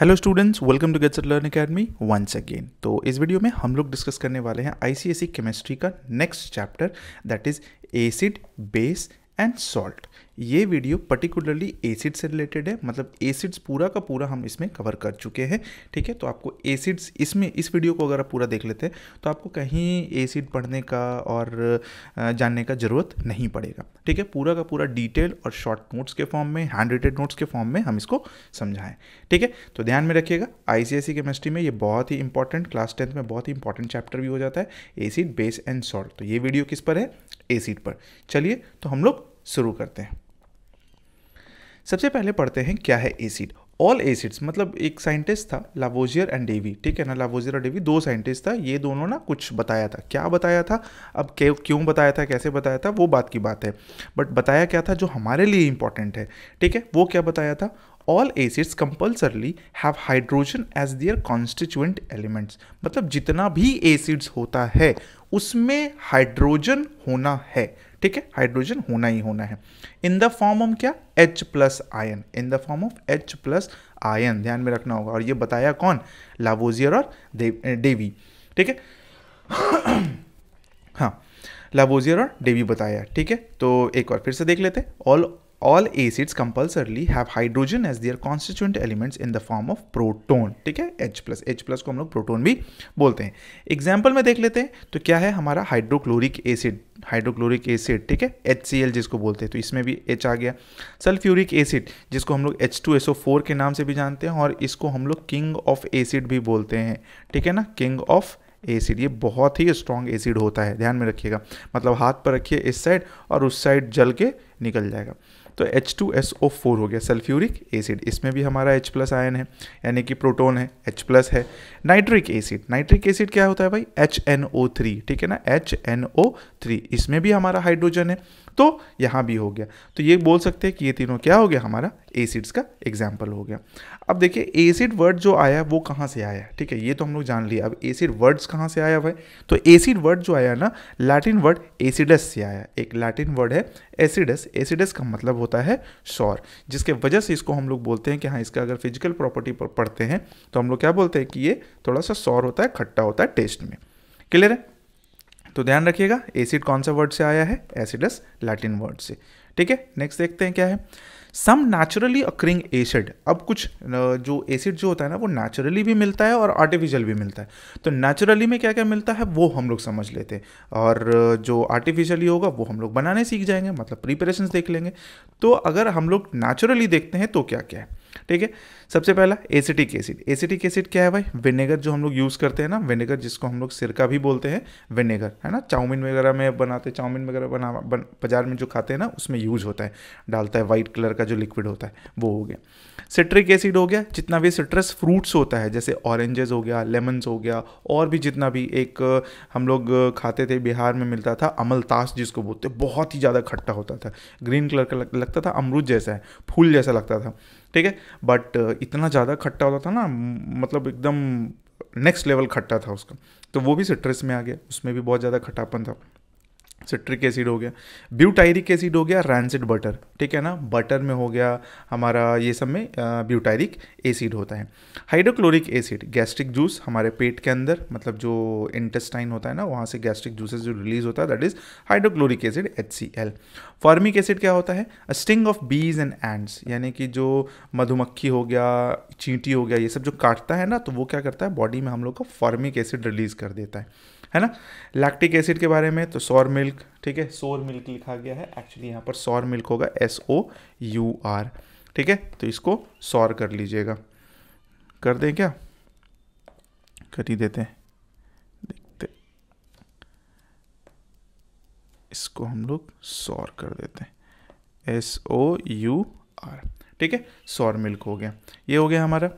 Hello students welcome to Gates Learn Academy once again तो इस video में हम लोग डिस्कस करने वाले हैं आईसीएसई केमिस्ट्री e का next chapter that is acid base and salt ये वीडियो पर्टिकुलरली एसिड से रिलेटेड है मतलब एसिड्स पूरा का पूरा हम इसमें कवर कर चुके हैं ठीक है तो आपको एसिड्स इसमें इस वीडियो को अगर आप पूरा देख लेते हैं तो आपको कहीं एसिड पढ़ने का और जानने का ज़रूरत नहीं पड़ेगा ठीक है पूरा का पूरा डिटेल और शॉर्ट नोट्स के फॉर्म में हैंड रिटेड नोट्स के फॉर्म में हम इसको समझाएं ठीक है तो ध्यान में रखिएगा आई सी केमिस्ट्री में ये बहुत ही इंपॉर्टेंट क्लास टेंथ में बहुत ही इंपॉर्टेंट चैप्टर भी हो जाता है एसिड बेस एंड सॉल्ट तो ये वीडियो किस पर है एसिड पर चलिए तो हम लोग शुरू करते हैं सबसे पहले पढ़ते हैं क्या है एसिड ऑल एसिड्स मतलब एक साइंटिस्ट था लावोजियर एंड डेवी ठीक है ना लावोजियर और डेवी दो साइंटिस्ट था ये दोनों ना कुछ बताया था क्या बताया था अब क्यों बताया था कैसे बताया था वो बात की बात है बट बताया क्या था जो हमारे लिए इंपॉर्टेंट है ठीक है वो क्या बताया था all acids compulsorily have hydrogen as their constituent elements मतलब जितना भी एसिड्स होता है उसमें हाइड्रोजन होना है ठीक है हाइड्रोजन होना ही होना है इन द फॉर्म ऑफ क्या H plus ion in the form of H plus ion ध्यान में रखना होगा और ये बताया कौन लावोजियर और डेवी ठीक है हाँ लावोजियर और डेवी बताया ठीक है तो एक बार फिर से देख लेते all all acids compulsorily have hydrogen as their constituent elements in the form of proton ठीक है एच प्लस एच प्लस को हम लोग प्रोटोन भी बोलते हैं एग्जाम्पल में देख लेते हैं तो क्या है हमारा हाइड्रोक्लोरिक एसिड हाइड्रोक्लोरिक एसिड ठीक है एच सी एल जिसको बोलते हैं तो इसमें भी एच आ गया सल्फ्यूरिक एसिड जिसको हम लोग H two S O four के नाम से भी जानते हैं और इसको हम लोग किंग ऑफ एसिड भी बोलते हैं ठीक है ना किंग ऑफ एसिड ये बहुत ही स्ट्रॉन्ग एसिड होता है ध्यान में रखिएगा मतलब हाथ पर रखिए इस साइड और उस साइड जल के निकल जाएगा तो H2SO4 हो गया सल्फ्यूरिक एसिड इसमें भी हमारा H प्लस आयन है यानी कि प्रोटोन है H प्लस है नाइट्रिक एसिड नाइट्रिक एसिड क्या होता है भाई HNO3 ठीक है ना HNO3 इसमें भी हमारा हाइड्रोजन है तो यहाँ भी हो गया तो ये बोल सकते हैं कि ये तीनों क्या हो गया हमारा एसिड्स का एग्जाम्पल हो गया अब देखिए एसिड वर्ड जो आया वो कहाँ से आया ठीक है ये तो हम लोग जान लिया अब एसिड वर्ड्स कहाँ से आया भाई तो एसिड वर्ड जो आया ना लैटिन वर्ड एसिडस से आया एक लैटिन वर्ड है एसिडस एसिडस का मतलब होता है शोर जिसके वजह से इसको हम लोग बोलते हैं कि हाँ इसका अगर फिजिकल प्रॉपर्टी पर पढ़ते हैं तो हम लोग क्या बोलते हैं कि ये थोड़ा सा शौर होता है खट्टा होता है टेस्ट में क्लियर है तो ध्यान रखिएगा एसिड कौन सा वर्ड से आया है एसिडस लैटिन वर्ड से ठीक है नेक्स्ट देखते हैं क्या है सम नेचुरली अक्रिंग एसिड अब कुछ जो एसिड जो होता है ना वो नेचुरली भी मिलता है और आर्टिफिशियल भी मिलता है तो नेचुरली में क्या क्या मिलता है वो हम लोग समझ लेते हैं और जो आर्टिफिशियली होगा वो हम लोग बनाने सीख जाएंगे मतलब प्रिपरेशन देख लेंगे तो अगर हम लोग नेचुरली देखते हैं तो क्या क्या है ठीक है सबसे पहला एसिटिक एसिड एसिटिक एसिड क्या है भाई विनेगर जो हम लोग यूज़ करते हैं ना विनेगर जिसको हम लोग सिरका भी बोलते हैं विनेगर है ना चाउमीन वगैरह में बनाते चाउमीन वगैरह बना बाजार में जो खाते हैं ना उसमें यूज होता है डालता है वाइट कलर का जो लिक्विड होता है वो हो गया सिट्रिक एसिड हो गया जितना भी सिट्रस फ्रूट्स होता है जैसे ऑरेंजेस हो गया लेमन्स हो गया और भी जितना भी एक हम लोग खाते थे बिहार में मिलता था अमलतास जिसको बोलते बहुत ही ज़्यादा खट्टा होता था ग्रीन कलर का लगता था अमरूद जैसा है फूल जैसा लगता था ठीक है बट इतना ज़्यादा खट्टा होता था ना मतलब एकदम नेक्स्ट लेवल खट्टा था उसका तो वो भी सिट्रस में आ गया उसमें भी बहुत ज़्यादा खट्टापन था सिट्रिक एसिड हो गया ब्यूटायरिक एसिड हो गया रैंसिड बटर ठीक है ना बटर में हो गया हमारा ये सब में ब्यूटायरिक एसिड होता है हाइड्रोक्लोरिक एसिड गैस्ट्रिक जूस हमारे पेट के अंदर मतलब जो इंटेस्टाइन होता है ना वहाँ से गैस्ट्रिक जूसेस जो रिलीज होता है that is hydrochloric acid H C L formic acid क्या होता है sting of bees and ants यानी कि जो मधुमक्खी हो गया चींटी हो गया ये सब जो काटता है ना तो वो क्या करता है बॉडी में हम लोग को फॉर्मिक एसिड रिलीज कर देता है है ना लैक्टिक एसिड के बारे में तो सौर मिल्क ठीक है सोर मिल्क लिखा गया है एक्चुअली यहाँ पर सौर मिल्क होगा एस ओ यू आर ठीक है तो इसको सौर कर लीजिएगा कर दें क्या कर ही देते हैं देखते इसको हम लोग सौर कर देते हैं एस ओ यू आर ठीक है सौर मिल्क हो गया ये हो गया हमारा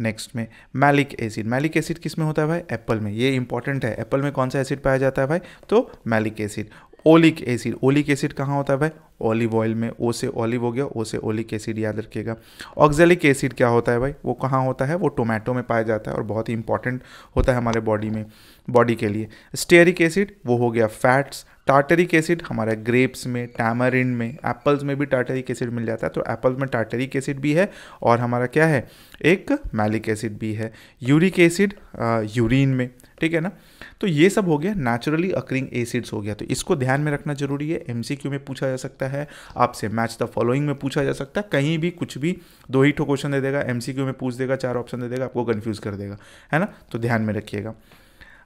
नेक्स्ट में मैलिक एसिड मैलिक एसिड किस में होता है भाई एप्पल में ये इंपॉर्टेंट है एप्पल में कौन सा एसिड पाया जाता है भाई तो malic acid oleic acid oleic acid कहाँ होता है भाई ऑलिव ऑयल में ओ से ऑलिव हो गया ओ से ओलिक एसिड याद रखिएगा ऑक्जेलिक एसिड क्या होता है भाई वो कहाँ होता है वो टोमेटो में पाया जाता है और बहुत ही इंपॉर्टेंट होता है हमारे बॉडी में बॉडी के लिए स्टेरिक एसिड वो हो गया फैट्स टार्टरिक एसिड हमारे ग्रेप्स में टैमरिन में एप्पल्स में भी टार्टरिक एसिड मिल जाता है तो एप्पल्स में टार्टरिक एसिड भी है और हमारा क्या है एक मैलिक एसिड भी है यूरिक एसिड यूरिन में ठीक है ना तो ये सब हो गया नेचुरली अक्रिंग एसिड्स हो गया तो इसको ध्यान में रखना जरूरी है एमसीक्यू में पूछा जा सकता है आपसे मैच द फॉलोइंग में पूछा जा सकता है कहीं भी कुछ भी दो ही ठो क्वेश्चन दे देगा एमसीक्यू में पूछ देगा चार ऑप्शन दे देगा आपको कन्फ्यूज़ कर देगा है ना तो ध्यान में रखिएगा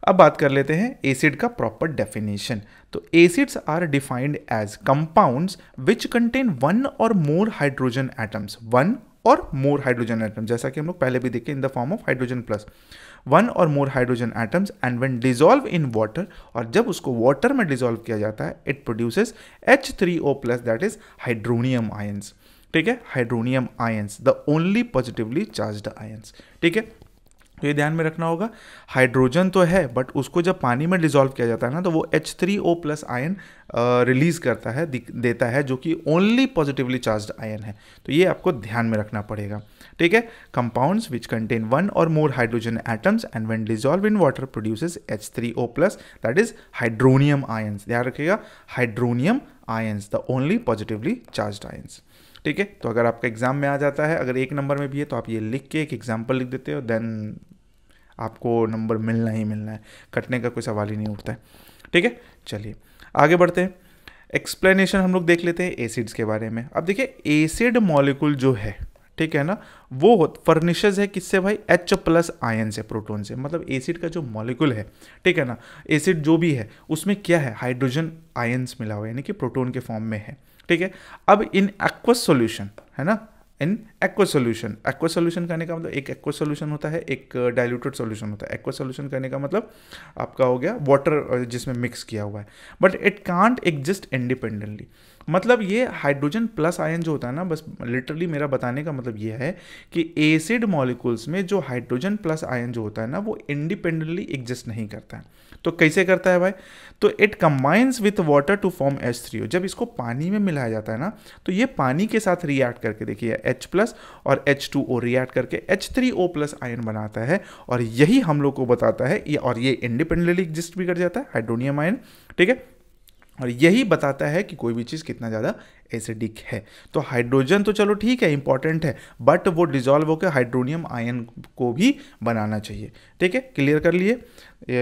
अब बात कर लेते हैं एसिड का प्रॉपर डेफिनेशन तो acids are defined as compounds which contain one or more hydrogen atoms one or more hydrogen atom जैसा कि हम लोग पहले भी देखे in the form of hydrogen plus one or more hydrogen atoms and when dissolve in water और जब उसको वाटर में डिजोल्व किया जाता है it produces H three O plus that is hydronium ions ठीक है hydronium ions the only positively charge ions ठीक है तो ये ध्यान में रखना होगा हाइड्रोजन तो है बट उसको जब पानी में डिजोल्व किया जाता है ना तो वो H three O plus ion release करता है देता है जो कि ओनली पॉजिटिवली चार्ज आयन है तो ये आपको ध्यान में रखना पड़ेगा ठीक है compounds which contain one or more hydrogen atoms and when dissolve in water produce H three O plus that is hydronium ions ध्यान रखिएगा hydronium ions the only positively charge ions ठीक है तो अगर आपका एग्जाम में आ जाता है अगर एक नंबर में भी है तो आप ये लिख के एक एग्जाम्पल लिख देते हो देन आपको नंबर मिलना ही मिलना है कटने का कोई सवाल ही नहीं उठता है ठीक है चलिए आगे बढ़ते हैं एक्सप्लेनेशन हम लोग देख लेते हैं एसिड्स के बारे में अब देखिए एसिड मॉलिक्यूल जो है ठीक है ना वो फर्निशेज है किससे भाई एच प्लस आयन से प्रोटोन से मतलब एसिड का जो मॉलिक्यूल है ठीक है ना एसिड जो भी है उसमें क्या है हाइड्रोजन आयन्स मिला हुआ है यानी कि प्रोटोन के फॉर्म में है ठीक है अब इन एक्वस सॉल्यूशन है ना in aqua solution aqua solution कहने का मतलब एक एक्वा सोल्यूशन होता है एक डायल्यूटेड uh, सोल्यूशन होता है एक्वा सोल्यूशन कहने का मतलब आपका हो गया वाटर uh, जिसमें मिक्स किया हुआ है but it can't exist independently मतलब ये हाइड्रोजन प्लस आयन जो होता है ना बस लिटरली मेरा बताने का मतलब ये है कि एसिड मॉलिकुल्स में जो हाइड्रोजन प्लस आयन जो होता है ना वो इंडिपेंडेंटली एग्जिस्ट नहीं करता है तो कैसे करता है भाई तो it combines with water to form H three O जब इसको पानी में मिलाया जाता है ना तो ये पानी के साथ रिएक्ट करके देखिए एच प्लस और एच टू ओ रिएक्ट करके H three O plus ion बनाता है और यही हम लोग को बताता है और ये इंडिपेंडेंटली एग्जिस्ट भी कर जाता है हाइड्रोनियम आयन ठीक है और यही बताता है कि कोई भी चीज़ कितना ज़्यादा एसिडिक है तो हाइड्रोजन तो चलो ठीक है इंपॉर्टेंट है बट वो डिजॉल्व होकर हाइड्रोनियम आयन को भी बनाना चाहिए ठीक है क्लियर कर लिए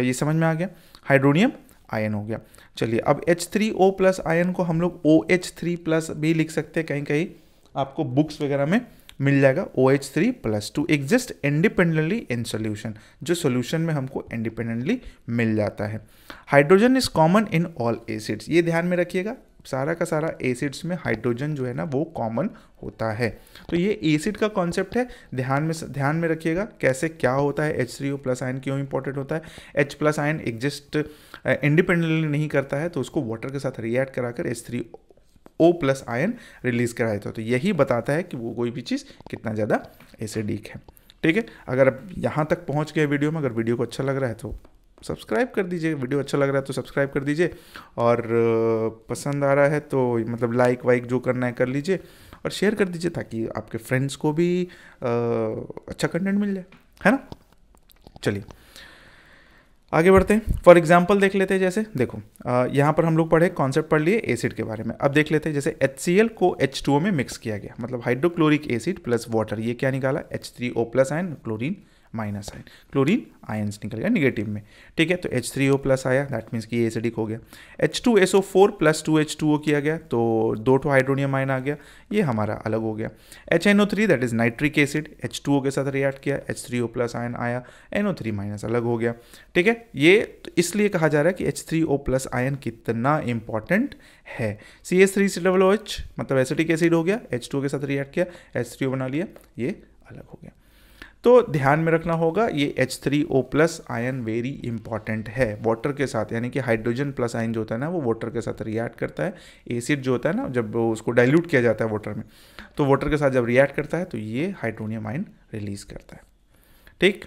ये समझ में आ गया हाइड्रोनियम आयन हो गया चलिए अब H three O plus ion को हम लोग ओ एच थ्री प्लस भी लिख सकते हैं कहीं कहीं आपको बुक्स वगैरह में मिल जाएगा O H three plus to exist independently in solution जो सोल्यूशन में हमको इंडिपेंडेंटली मिल जाता है hydrogen is common in all acids ये ध्यान में रखिएगा सारा का सारा एसिड्स में हाइड्रोजन जो है ना वो कॉमन होता है तो ये एसिड का कॉन्सेप्ट है ध्यान में ध्यान में रखिएगा कैसे क्या होता है H three O plus ion क्यों इंपॉर्टेंट होता है H plus ion exist independently नहीं करता है तो उसको वाटर के साथ रिएक्ट कराकर H three O plus ion release कराया जाता है तो यही बताता है कि वो कोई भी चीज़ कितना ज़्यादा एसिडिक है ठीक है अगर आप यहाँ तक पहुँच गए वीडियो में अगर वीडियो को अच्छा लग रहा है तो सब्सक्राइब कर दीजिए वीडियो अच्छा लग रहा है तो सब्सक्राइब कर दीजिए और पसंद आ रहा है तो मतलब लाइक वाइक जो करना है कर लीजिए और शेयर कर दीजिए ताकि आपके फ्रेंड्स को भी अच्छा कंटेंट मिल जाए है ना चलिए आगे बढ़ते हैं फॉर एग्जाम्पल देख लेते हैं जैसे देखो यहाँ पर हम लोग पढ़े कॉन्सेप्ट पढ़ लिए एसिड के बारे में अब देख लेते हैं जैसे एच को एच में मिक्स किया गया मतलब हाइड्रोक्लोरिक एसिड प्लस वाटर ये क्या निकाला H three O plus and chlorine minus ion chlorine ions निकल गया निगेटिव में ठीक है तो एच थ्री ओ प्लस आया दैट मीन्स कि ये एसिडिक हो गया H two S O four plus two H two O किया गया तो दो टू हाइड्रोनियम आयन आ गया ये हमारा अलग हो गया H N O three that is nitric acid H two O के साथ रिएक्ट किया H three O plus ion आया एन ओ थ्री माइनस अलग हो गया ठीक है ये तो इसलिए कहा जा रहा है कि H three O plus ion कितना इंपॉर्टेंट है C S three C double O H मतलब एसिडिक एसिड हो गया एच टू के साथ रिएक्ट किया एच थ्री ओ बना लिया ये अलग हो गया तो ध्यान में रखना होगा ये H three O plus ion very important है वाटर के साथ यानी कि हाइड्रोजन प्लस आयन जो होता है ना वो वाटर के साथ रिएक्ट करता है एसिड जो होता है ना जब उसको डाइल्यूट किया जाता है वाटर में तो वाटर के साथ जब रिएक्ट करता है तो ये हाइड्रोनियम आयन रिलीज करता है ठीक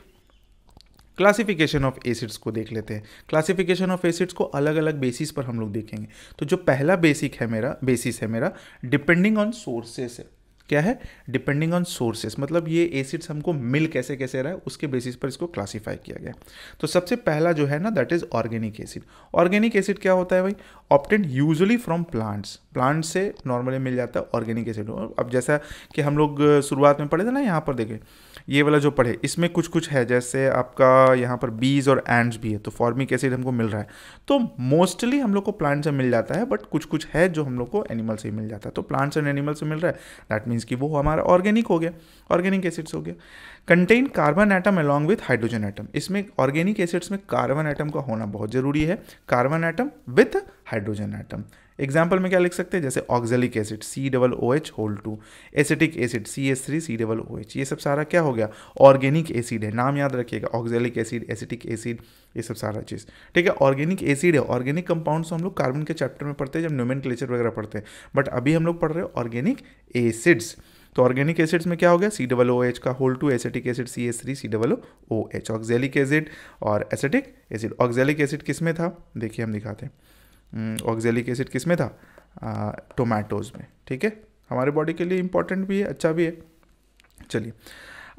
क्लासिफिकेशन ऑफ एसिड्स को देख लेते हैं क्लासिफिकेशन ऑफ एसिड्स को अलग अलग बेसिस पर हम लोग देखेंगे तो जो पहला बेसिक है मेरा बेसिस है मेरा डिपेंडिंग ऑन सोर्सेस है क्या है डिपेंडिंग ऑन सोर्सेस मतलब ये एसिड्स हमको मिल कैसे कैसे रहा है उसके बेसिस पर इसको क्लासीफाई किया गया तो सबसे पहला जो है ना that is organic acid organic acid क्या होता है भाई obtained usually from plants plant से नॉर्मली मिल जाता है ऑर्गेनिक एसिड अब जैसा कि हम लोग शुरुआत में पढ़े थे ना यहाँ पर देखें ये वाला जो पढ़े इसमें कुछ कुछ है जैसे आपका यहाँ पर बीज और एंड्स भी है तो फॉर्मिक एसिड हमको मिल रहा है तो मोस्टली हम लोग को प्लांट से मिल जाता है बट कुछ कुछ है जो हम लोग को एनिमल से ही मिल जाता है तो प्लांट्स एंड एनिमल से मिल रहा है दैट मीन्स कि वो हमारा ऑर्गेनिक हो गया ऑर्गेनिक एसिड्स हो गया contain carbon atom along with hydrogen atom इसमें ऑर्गेनिक एसिड्स में कार्बन एटम का होना बहुत ज़रूरी है carbon atom with hydrogen atom example में क्या लिख सकते हैं जैसे oxalic acid C double O H whole two acetic acid C S three C double O H ये सब सारा क्या हो गया ऑर्गेनिक एसिड है नाम याद रखिएगा ऑक्जेलिक एसिड एसिटिक एसिड ये सब सारा चीज़ ठीक है ऑर्गेनिक एसिड है ऑर्गेनिक कंपाउंड तो हम लोग कार्बन के चैप्टर में पढ़ते हैं जब न्यूमेन वगैरह पढ़ते हैं बट अभी हम लोग पढ़ रहे हैं ऑर्गेनिक एसिड्स तो ऑर्गेनिक एसिड्स में क्या हो गया सी डबल ओ एच का whole two acetic acid C S three C double O H oxalic acid और एसिटिक एसिड ऑक्जेलिक एसिड किस में था देखिए हम दिखाते हैं ऑक्जेलिक हम्म, एसिड किस में था टोमेटोज़ में ठीक है हमारे बॉडी के लिए इंपॉर्टेंट भी है अच्छा भी है चलिए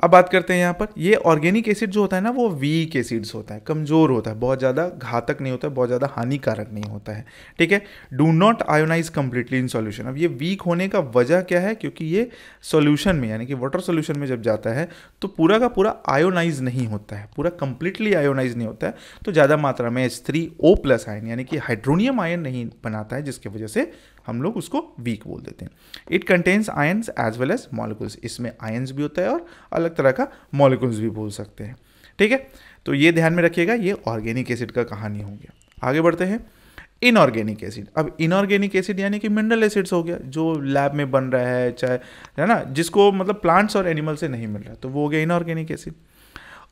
अब बात करते हैं यहाँ पर ये ऑर्गेनिक एसिड जो होता है ना वो वीक एसिड्स होता है कमज़ोर होता है बहुत ज़्यादा घातक नहीं होता है बहुत ज़्यादा हानिकारक नहीं होता है ठीक है do not ionize completely in solution अब ये वीक होने का वजह क्या है क्योंकि ये सॉल्यूशन में यानी कि वाटर सोल्यूशन में जब जाता है तो पूरा का पूरा आयोनाइज नहीं होता है पूरा कंप्लीटली आयोनाइज नहीं होता है तो ज़्यादा मात्रा में H three O plus ion यानी कि हाइड्रोनियम आयन नहीं बनाता है जिसकी वजह से हम लोग उसको वीक बोल देते हैं it contains ions as well as molecules इसमें आयन्स भी होता है और अलग तरह का मॉलिकुल्स भी बोल सकते हैं ठीक है तो ये ध्यान में रखिएगा ये ऑर्गेनिक एसिड का कहानी हो गया आगे बढ़ते हैं इनऑर्गेनिक एसिड अब इनऑर्गेनिक एसिड यानी कि मिनरल एसिड्स हो गया जो लैब में बन रहा है चाहे है ना जिसको मतलब प्लांट्स और एनिमल से नहीं मिल रहा तो वो हो गया इनऑर्गेनिक एसिड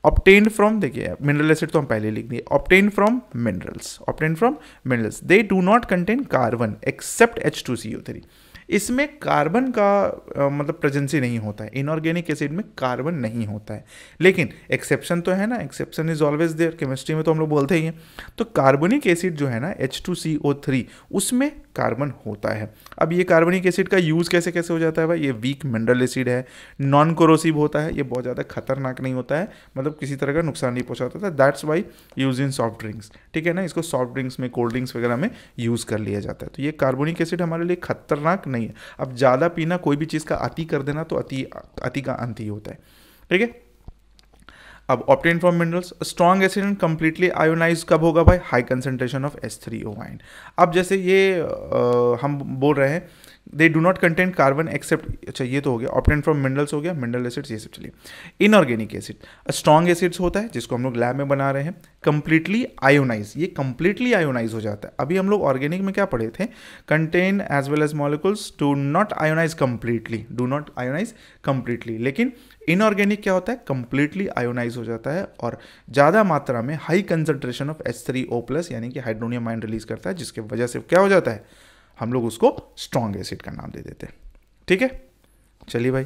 ऑप्टेन फ्रॉम देखिए मिनरल एसिड तो हम पहले लिख दिए obtained from minerals obtained from minerals they do not contain carbon except H two C O three इसमें कार्बन का मतलब प्रेजेंसी नहीं होता है इनऑर्गेनिक एसिड में कार्बन नहीं होता है लेकिन एक्सेप्शन तो है ना exception is always there chemistry में तो हम लोग बोलते ही हैं तो कार्बनिक एसिड जो है ना H two C O three उसमें कार्बन होता है अब ये कार्बनिक एसिड का यूज़ कैसे कैसे हो जाता है भाई ये वीक मिनरल एसिड है नॉन कोरोसिव होता है ये बहुत ज़्यादा खतरनाक नहीं होता है मतलब किसी तरह का नुकसान नहीं पहुँचाता था that's why use in soft drinks ठीक है ना इसको सॉफ्ट ड्रिंक्स में कोल्ड ड्रिंक्स वगैरह में यूज़ कर लिया जाता है तो ये कार्बोनिक एसिड हमारे लिए खतरनाक नहीं नहीं है अब ज़्यादा पीना कोई भी चीज़ का अति कर देना तो अति अति का अंत ही होता है ठीक है अब obtain for minerals strong acid and completely ionize कब होगा भाई high concentration of S three O वाइन अब जैसे ये आ, हम बोल रहे हैं they do not contain carbon except अच्छा ये तो हो गया ऑप्टेंट फ्रॉम मिनरल्स हो गया मिनरल एसिड्स ये सब चलिए इनऑर्गेनिक एसिड स्ट्रॉन्ग एसिड्स होता है जिसको हम लोग लैब में बना रहे हैं कंप्लीटली आयोनाइज ये कंप्लीटली आयोनाइज हो जाता है अभी हम लोग ऑर्गेनिक में क्या पढ़े थे contain as well as molecules do not ionize completely do not ionize completely लेकिन इनऑर्गेनिक क्या होता है कंप्लीटली आयोनाइज हो जाता है और ज़्यादा मात्रा में high concentration of H three O plus यानी कि हाइड्रोनियम आयन रिलीज करता है जिसके वजह से क्या हो जाता है हम लोग उसको स्ट्रॉन्ग एसिड का नाम दे देते हैं ठीक है चलिए भाई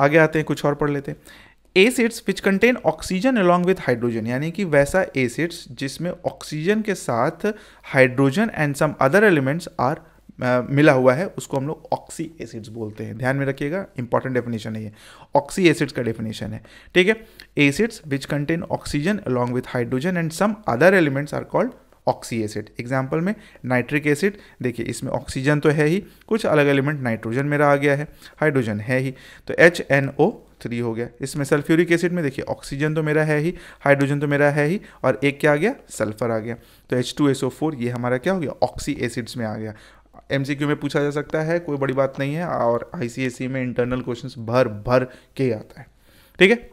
आगे आते हैं कुछ और पढ़ लेते हैं acids which contain oxygen along with hydrogen यानी कि वैसा एसिड्स जिसमें ऑक्सीजन के साथ hydrogen and some other elements are मिला हुआ है उसको हम लोग ऑक्सी एसिड्स बोलते हैं ध्यान में रखिएगा इंपॉर्टेंट डेफिनेशन है ये ऑक्सी एसिड्स का डेफिनेशन है ठीक है acids which contain oxygen along with hydrogen and some other elements are called oxy acid example में नाइट्रिक एसिड देखिए इसमें ऑक्सीजन तो है ही कुछ अलग एलिमेंट नाइट्रोजन मेरा आ गया है हाइड्रोजन है ही तो एच एन ओ थ्री हो गया इसमें सल्फ्यूरिक एसिड में देखिए ऑक्सीजन तो मेरा है ही हाइड्रोजन तो मेरा है ही और एक क्या आ गया सल्फर आ गया तो H two S O four ये हमारा क्या हो गया ऑक्सी एसिड्स में आ गया एम में पूछा जा सकता है कोई बड़ी बात नहीं है और आई में इंटरनल क्वेश्चन भर भर के आता है ठीक है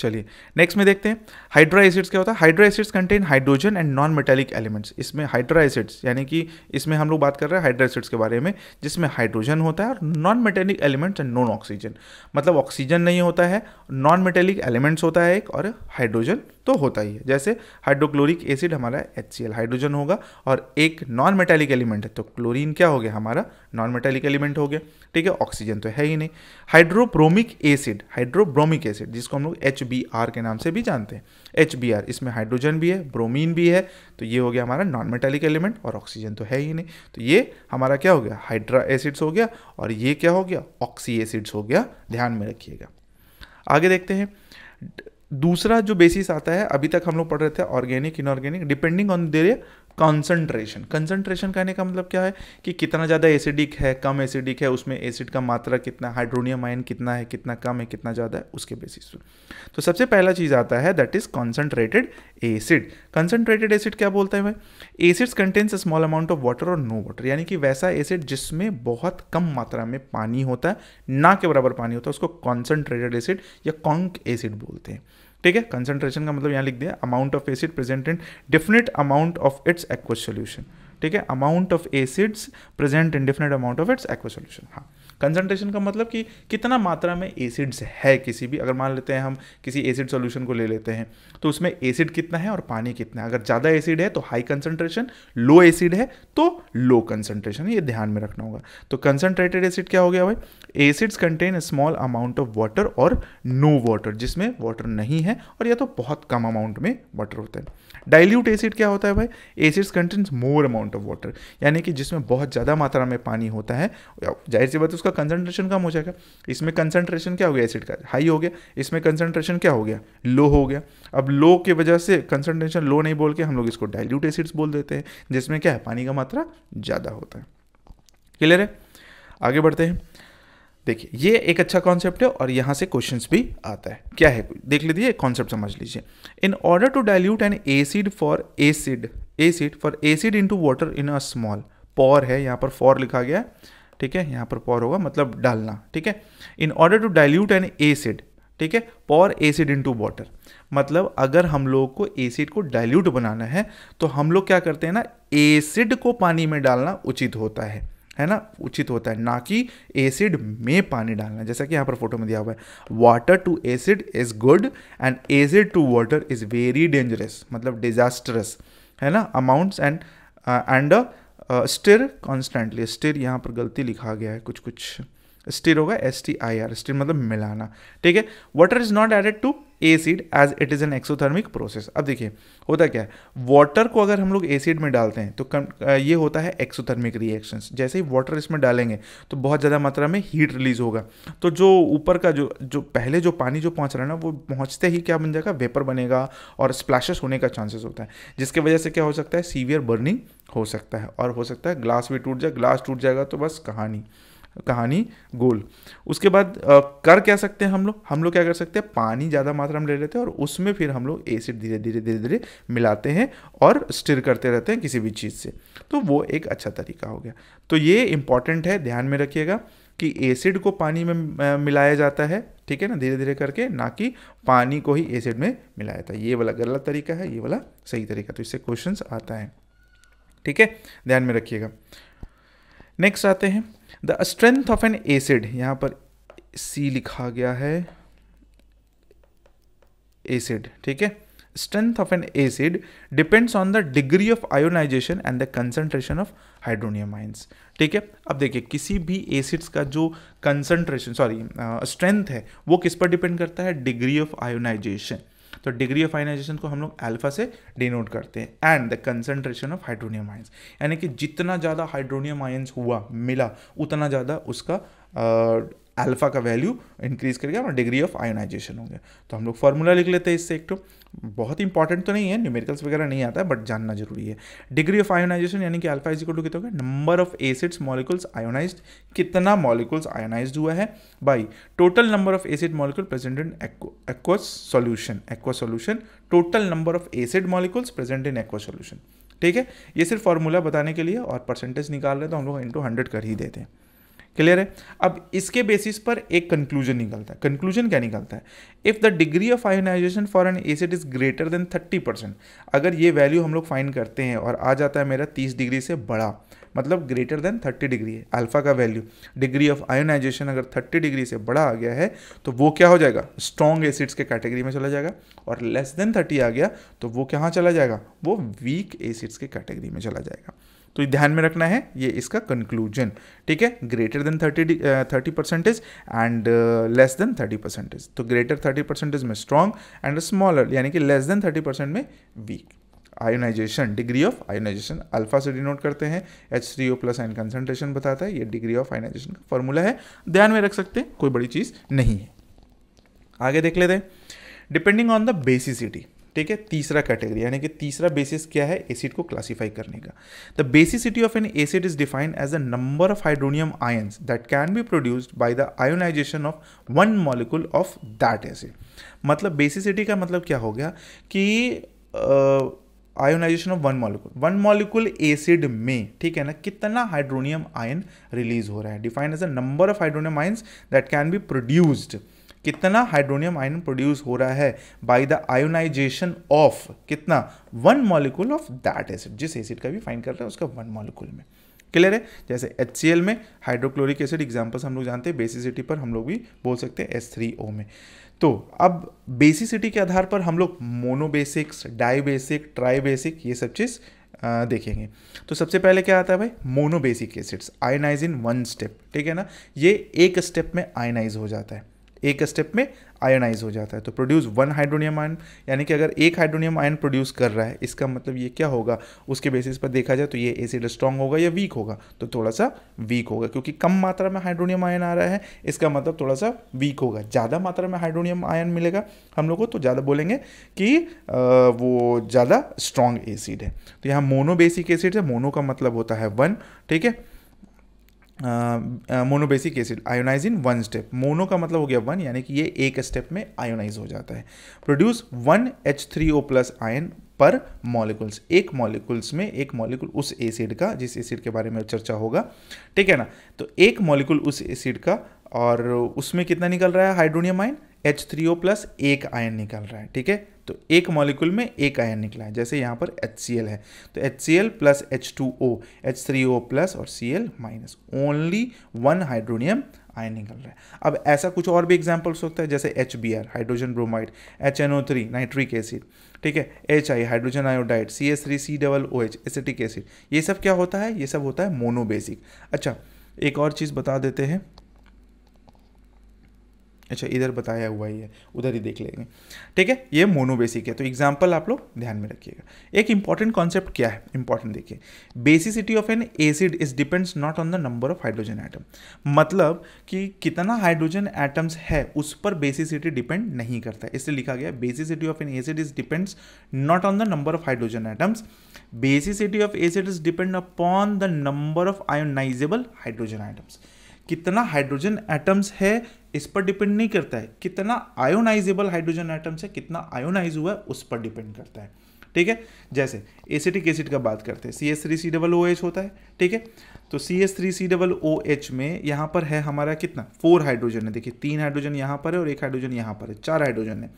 चलिए नेक्स्ट में देखते हैं हाइड्रा एसिड्स क्या होता है hydra acids contain hydrogen and non metallic elements इसमें हाइड्रा एसिड्स यानी कि इसमें हम लोग बात कर रहे हैं हाइड्रा एसिड्स के बारे में जिसमें हाइड्रोजन होता है और non metallic elements and non oxygen मतलब ऑक्सीजन नहीं होता है नॉन मेटेलिक एलिमेंट्स होता है एक और हाइड्रोजन तो होता ही है जैसे हाइड्रोक्लोरिक एसिड हमारा एच हाइड्रोजन होगा और एक नॉन मेटेलिक एलिमेंट है तो क्लोरीन क्या हो गया हमारा नॉन मेटेलिक एलिमेंट हो गया ठीक है ऑक्सीजन तो है ही नहीं हाइड्रोब्रोमिक एसिड हाइड्रोब्रोमिक एसिड जिसको हम लोग एच बी आर के नाम से भी जानते हैं एच बी आर इसमें हाइड्रोजन भी है ब्रोमीन भी है तो ये हो गया हमारा नॉन मेटेलिक एलिमेंट और ऑक्सीजन तो है ही नहीं तो ये हमारा क्या हो गया हाइड्रा एसिड्स हो गया और ये क्या हो गया ऑक्सी एसिड्स हो गया ध्यान में रखिएगा आगे देखते हैं दूसरा जो बेसिस आता है अभी तक हम लोग पढ़ रहे थे organic inorganic depending on their concentration concentration कहने का मतलब क्या है कि कितना ज़्यादा एसिडिक है कम एसिडिक है उसमें एसिड का मात्रा कितना हाइड्रोनियम आयन कितना है कितना कम है कितना ज़्यादा है उसके बेसिस पर तो सबसे पहला चीज़ आता है that is concentrated acid concentrated acid क्या बोलते हैं भाई acids contains small amount of water और नो वाटर यानी कि वैसा एसिड जिसमें बहुत कम मात्रा में पानी होता है ना के बराबर पानी होता है उसको कॉन्सेंट्रेटेड एसिड या कॉन्क एसिड बोलते हैं ठीक है कंसनट्रेशन का मतलब यहाँ लिख दिया amount of acid present in definite amount of its aqueous solution ठीक है amount of acids present in definite amount of its aqueous solution हाँ कंसंट्रेशन का मतलब कि कितना मात्रा में एसिड्स है किसी भी अगर मान लेते हैं हम किसी एसिड सोल्यूशन को ले लेते हैं तो उसमें एसिड कितना है और पानी कितना है अगर ज़्यादा एसिड है तो हाई कंसनट्रेशन लो एसिड है तो लो कंसनट्रेशन ये ध्यान में रखना होगा तो कंसनट्रेटेड एसिड क्या हो गया भाई acids contain small amount of water और नो वाटर जिसमें वाटर नहीं है और या तो बहुत कम अमाउंट में वाटर होता है डाइल्यूट एसिड क्या होता है भाई acids contains more amount of water यानी कि जिसमें बहुत ज़्यादा मात्रा में पानी होता है जाहिर सी बात उसका उसका कंसंट्रेशन कम हो जाएगा इसमें कंसंट्रेशन क्या हो गया एसिड का हाई हो गया इसमें कंसंट्रेशन क्या हो गया लो हो गया अब लो की वजह से कंसंट्रेशन लो नहीं बोल के हम लोग इसको डाइल्यूट एसिड्स बोल देते हैं जिसमें क्या है पानी का मात्रा ज़्यादा होता है क्लियर है आगे बढ़ते हैं देखिए ये एक अच्छा कॉन्सेप्ट है और यहाँ से क्वेश्चंस भी आता है क्या है देख लीजिए कॉन्सेप्ट समझ लीजिए in order to dilute an acid for acid acid for acid into water in a small pour है यहाँ पर फॉर लिखा गया है ठीक है यहाँ पर पॉर होगा मतलब डालना ठीक है in order to dilute an acid ठीक है पॉर एसिड इनटू वाटर मतलब अगर हम लोग को एसिड को डाइल्यूट बनाना है तो हम लोग क्या करते हैं ना एसिड को पानी में डालना उचित होता है है ना उचित होता है ना कि एसिड में पानी डालना जैसा कि यहाँ पर फोटो में दिया हुआ है water to acid is good and acid to water is very dangerous मतलब डिजास्टरस है ना amounts and and stir constantly stir यहाँ पर गलती लिखा गया है कुछ कुछ स्टीर होगा S T I R stir मतलब मिलाना ठीक है water is not added to acid as it is an exothermic process अब देखिए होता क्या है वाटर को अगर हम लोग एसिड में डालते हैं तो कम ये होता है एक्सोथर्मिक रिएक्शंस जैसे ही वाटर इसमें डालेंगे तो बहुत ज़्यादा मात्रा में हीट रिलीज होगा तो जो ऊपर का जो जो पहले जो पानी जो पहुँच रहा है ना वो पहुँचते ही क्या बन जाएगा वेपर बनेगा और स्प्लैशेस होने का चांसेस होता है जिसकी वजह से क्या हो सकता है सीवियर बर्निंग हो सकता है और हो सकता है ग्लास भी टूट जाए ग्लास टूट जाएगा तो बस कहानी कहानी गोल उसके बाद आ, कर क्या सकते हैं हम लोग हम लोग क्या कर सकते हैं पानी ज़्यादा मात्रा में ले लेते हैं और उसमें फिर हम लोग एसिड धीरे धीरे धीरे धीरे मिलाते हैं और स्टिर करते रहते हैं किसी भी चीज़ से तो वो एक अच्छा तरीका हो गया तो ये इंपॉर्टेंट है ध्यान में रखिएगा कि एसिड को पानी में मिलाया जाता है ठीक है ना धीरे धीरे करके ना कि पानी को ही एसिड में मिलाया जाता है ये वाला गलत तरीका है ये वाला सही तरीका तो इससे क्वेश्चन आता है ठीक है ध्यान में रखिएगा नेक्स्ट आते हैं the strength of an acid यहां पर सी लिखा गया है एसिड ठीक है strength of an acid depends on the degree of ionization and the concentration of hydronium ions ठीक है अब देखिए किसी भी एसिड्स का जो कंसेंट्रेशन सॉरी स्ट्रेंथ है वो किस पर डिपेंड करता है डिग्री ऑफ आयोनाइजेशन तो डिग्री ऑफ आइनाइजेशन को हम लोग एल्फा से डिनोट करते हैं and the concentration of hydronium ions यानी कि जितना ज़्यादा हाइड्रोनियम आयंस हुआ मिला उतना ज़्यादा उसका अल्फा का वैल्यू इंक्रीज करके हमारा डिग्री ऑफ आयोनाइजेशन हो गया तो हम लोग फॉर्मूला लिख लेते हैं इससे एक तो बहुत इंपॉर्टेंट तो नहीं है न्यूमेरिकल्स वगैरह नहीं आता है बट जानना जरूरी है डिग्री ऑफ आयोनाइजेशन यानी कि अल्फा इज इक्वल टू कितना number of acids molecules ionize कितना मॉलिकुल्स आयोनाइज हुआ है by total number of acid molecule present in aqua solution aqua solution total number of acid molecules present in aqua solution ठीक है ये सिर्फ formula बताने के लिए और परसेंटेज निकाल रहे तो हम लोग इंटू हंड्रेड कर ही देते हैं क्लियर है अब इसके बेसिस पर एक कंक्लूजन निकलता है कंक्लूजन क्या निकलता है if the degree of ionization for an acid is greater than thirty percent अगर ये वैल्यू हम लोग फाइंड करते हैं और आ जाता है मेरा तीस डिग्री से बड़ा मतलब ग्रेटर देन थर्टी डिग्री है अल्फा का वैल्यू डिग्री ऑफ आयोनाइजेशन अगर थर्टी डिग्री से बड़ा आ गया है तो वो क्या हो जाएगा स्ट्रॉन्ग एसिड्स के कैटेगरी में चला जाएगा और लेस देन थर्टी आ गया तो वो कहाँ चला जाएगा वो वीक एसिड्स के कैटेगरी में चला जाएगा तो ध्यान में रखना है ये इसका कंक्लूजन ठीक है greater than thirty thirty percentage and less than thirty percentage तो ग्रेटर थर्टी परसेंटेज में स्ट्रॉन्ग एंड स्मॉलर यानी कि लेस देन थर्टी परसेंट में weak ionization degree of ionization alpha से डिनोट करते हैं H three O plus ion concentration बताता है ये डिग्री ऑफ आयोनाइजेशन का फॉर्मूला है ध्यान में रख सकते हैं कोई बड़ी चीज़ नहीं है आगे देख लेते हैं डिपेंडिंग ऑन द बेसिसिटी ठीक है तीसरा कैटेगरी यानी कि तीसरा बेसिस क्या है एसिड को क्लासिफाई करने का the basicity of an acid is defined as a number of hydronium ions that can be produced by the ionization of one molecule of that acid मतलब बेसिसिटी का मतलब क्या हो गया कि ionization of one molecule one molecule acid में ठीक है ना कितना हाइड्रोनियम आयन रिलीज हो रहा है defined as a number of hydronium ions that can be produced कितना हाइड्रोनियम आयन प्रोड्यूस हो रहा है बाय द आयोनाइजेशन ऑफ कितना one molecule of that acid जिस एसिड का भी फाइंड कर रहे हैं उसका वन मॉलिक्यूल में क्लियर है जैसे एच में हाइड्रोक्लोरिक एसिड एग्जाम्पल्स हम लोग जानते हैं बेसिसिटी पर हम लोग भी बोल सकते हैं एस में तो अब बेसिसिटी के आधार पर हम लोग मोनोबेसिक्स डाइबेसिक ट्राइबेसिक ये सब चीज़ देखेंगे तो सबसे पहले क्या आता है भाई monobasic acids ionize in one step ठीक है ना ये एक स्टेप में आयनाइज हो जाता है एक स्टेप में आयोनाइज हो जाता है तो प्रोड्यूस वन हाइड्रोनियम आयन यानी कि अगर एक हाइड्रोनियम आयन प्रोड्यूस कर रहा है इसका मतलब ये क्या होगा उसके बेसिस पर देखा जाए तो ये एसिड स्ट्रांग होगा या वीक होगा तो थोड़ा सा वीक होगा क्योंकि कम मात्रा में हाइड्रोनियम आयन आ रहा है इसका मतलब थोड़ा सा वीक होगा ज़्यादा मात्रा में हाइड्रोनियम आयन मिलेगा हम लोग को तो ज़्यादा बोलेंगे कि वो ज़्यादा स्ट्रांग एसिड है तो यहाँ मोनो बेसिक एसिड है मोनो का मतलब होता है वन ठीक है monobasic acid ionize in one step mono का मतलब हो गया वन यानी कि ये एक स्टेप में आयोनाइज हो जाता है produce one H three O plus ion per molecules एक मॉलिकुल्स में एक मॉलिकुल उस एसिड का जिस एसिड के बारे में चर्चा होगा ठीक है ना तो एक मॉलिकुल उस एसिड का और उसमें कितना निकल रहा है hydronium ion H three O plus एक आयन निकल रहा है ठीक है तो एक मॉलिक्यूल में एक आयन निकला है जैसे यहाँ पर एच है तो H C L plus H two O H three O plus और C L minus only one hydronium ion निकल रहा है अब ऐसा कुछ और भी एग्जाम्पल्स होता है जैसे H B R hydrogen bromide H N O three nitric acid ठीक है H I hydrogen iodide C S three C double O H acetic acid ये सब क्या होता है ये सब होता है मोनोबेसिक अच्छा एक और चीज़ बता देते हैं अच्छा इधर बताया हुआ ही है उधर ही देख लेंगे ठीक है ये मोनोबेसिक है तो एग्जाम्पल आप लोग ध्यान में रखिएगा एक इंपॉर्टेंट कॉन्सेप्ट क्या है इंपॉर्टेंट देखिए basicity of an acid is depends not on the number of hydrogen atom मतलब कि कितना हाइड्रोजन एटम्स है उस पर बेसिसिटी डिपेंड नहीं करता है इसलिए लिखा गया basicity of an acid is depends not on the number of hydrogen atoms basicity of acid is depend upon the number of ionizable hydrogen atoms कितना हाइड्रोजन एटम्स है इस पर डिपेंड नहीं करता है कितना आयोनाइजेबल हाइड्रोजन एटम्स है कितना आयोनाइज हुआ है उस पर डिपेंड करता है ठीक है जैसे एसिटिक एसिड का बात करते हैं C S three C double O H होता है ठीक है तो C S three C double O H में यहाँ पर है हमारा कितना फोर हाइड्रोजन है देखिए तीन हाइड्रोजन यहाँ पर है और एक हाइड्रोजन यहाँ पर है चार हाइड्रोजन है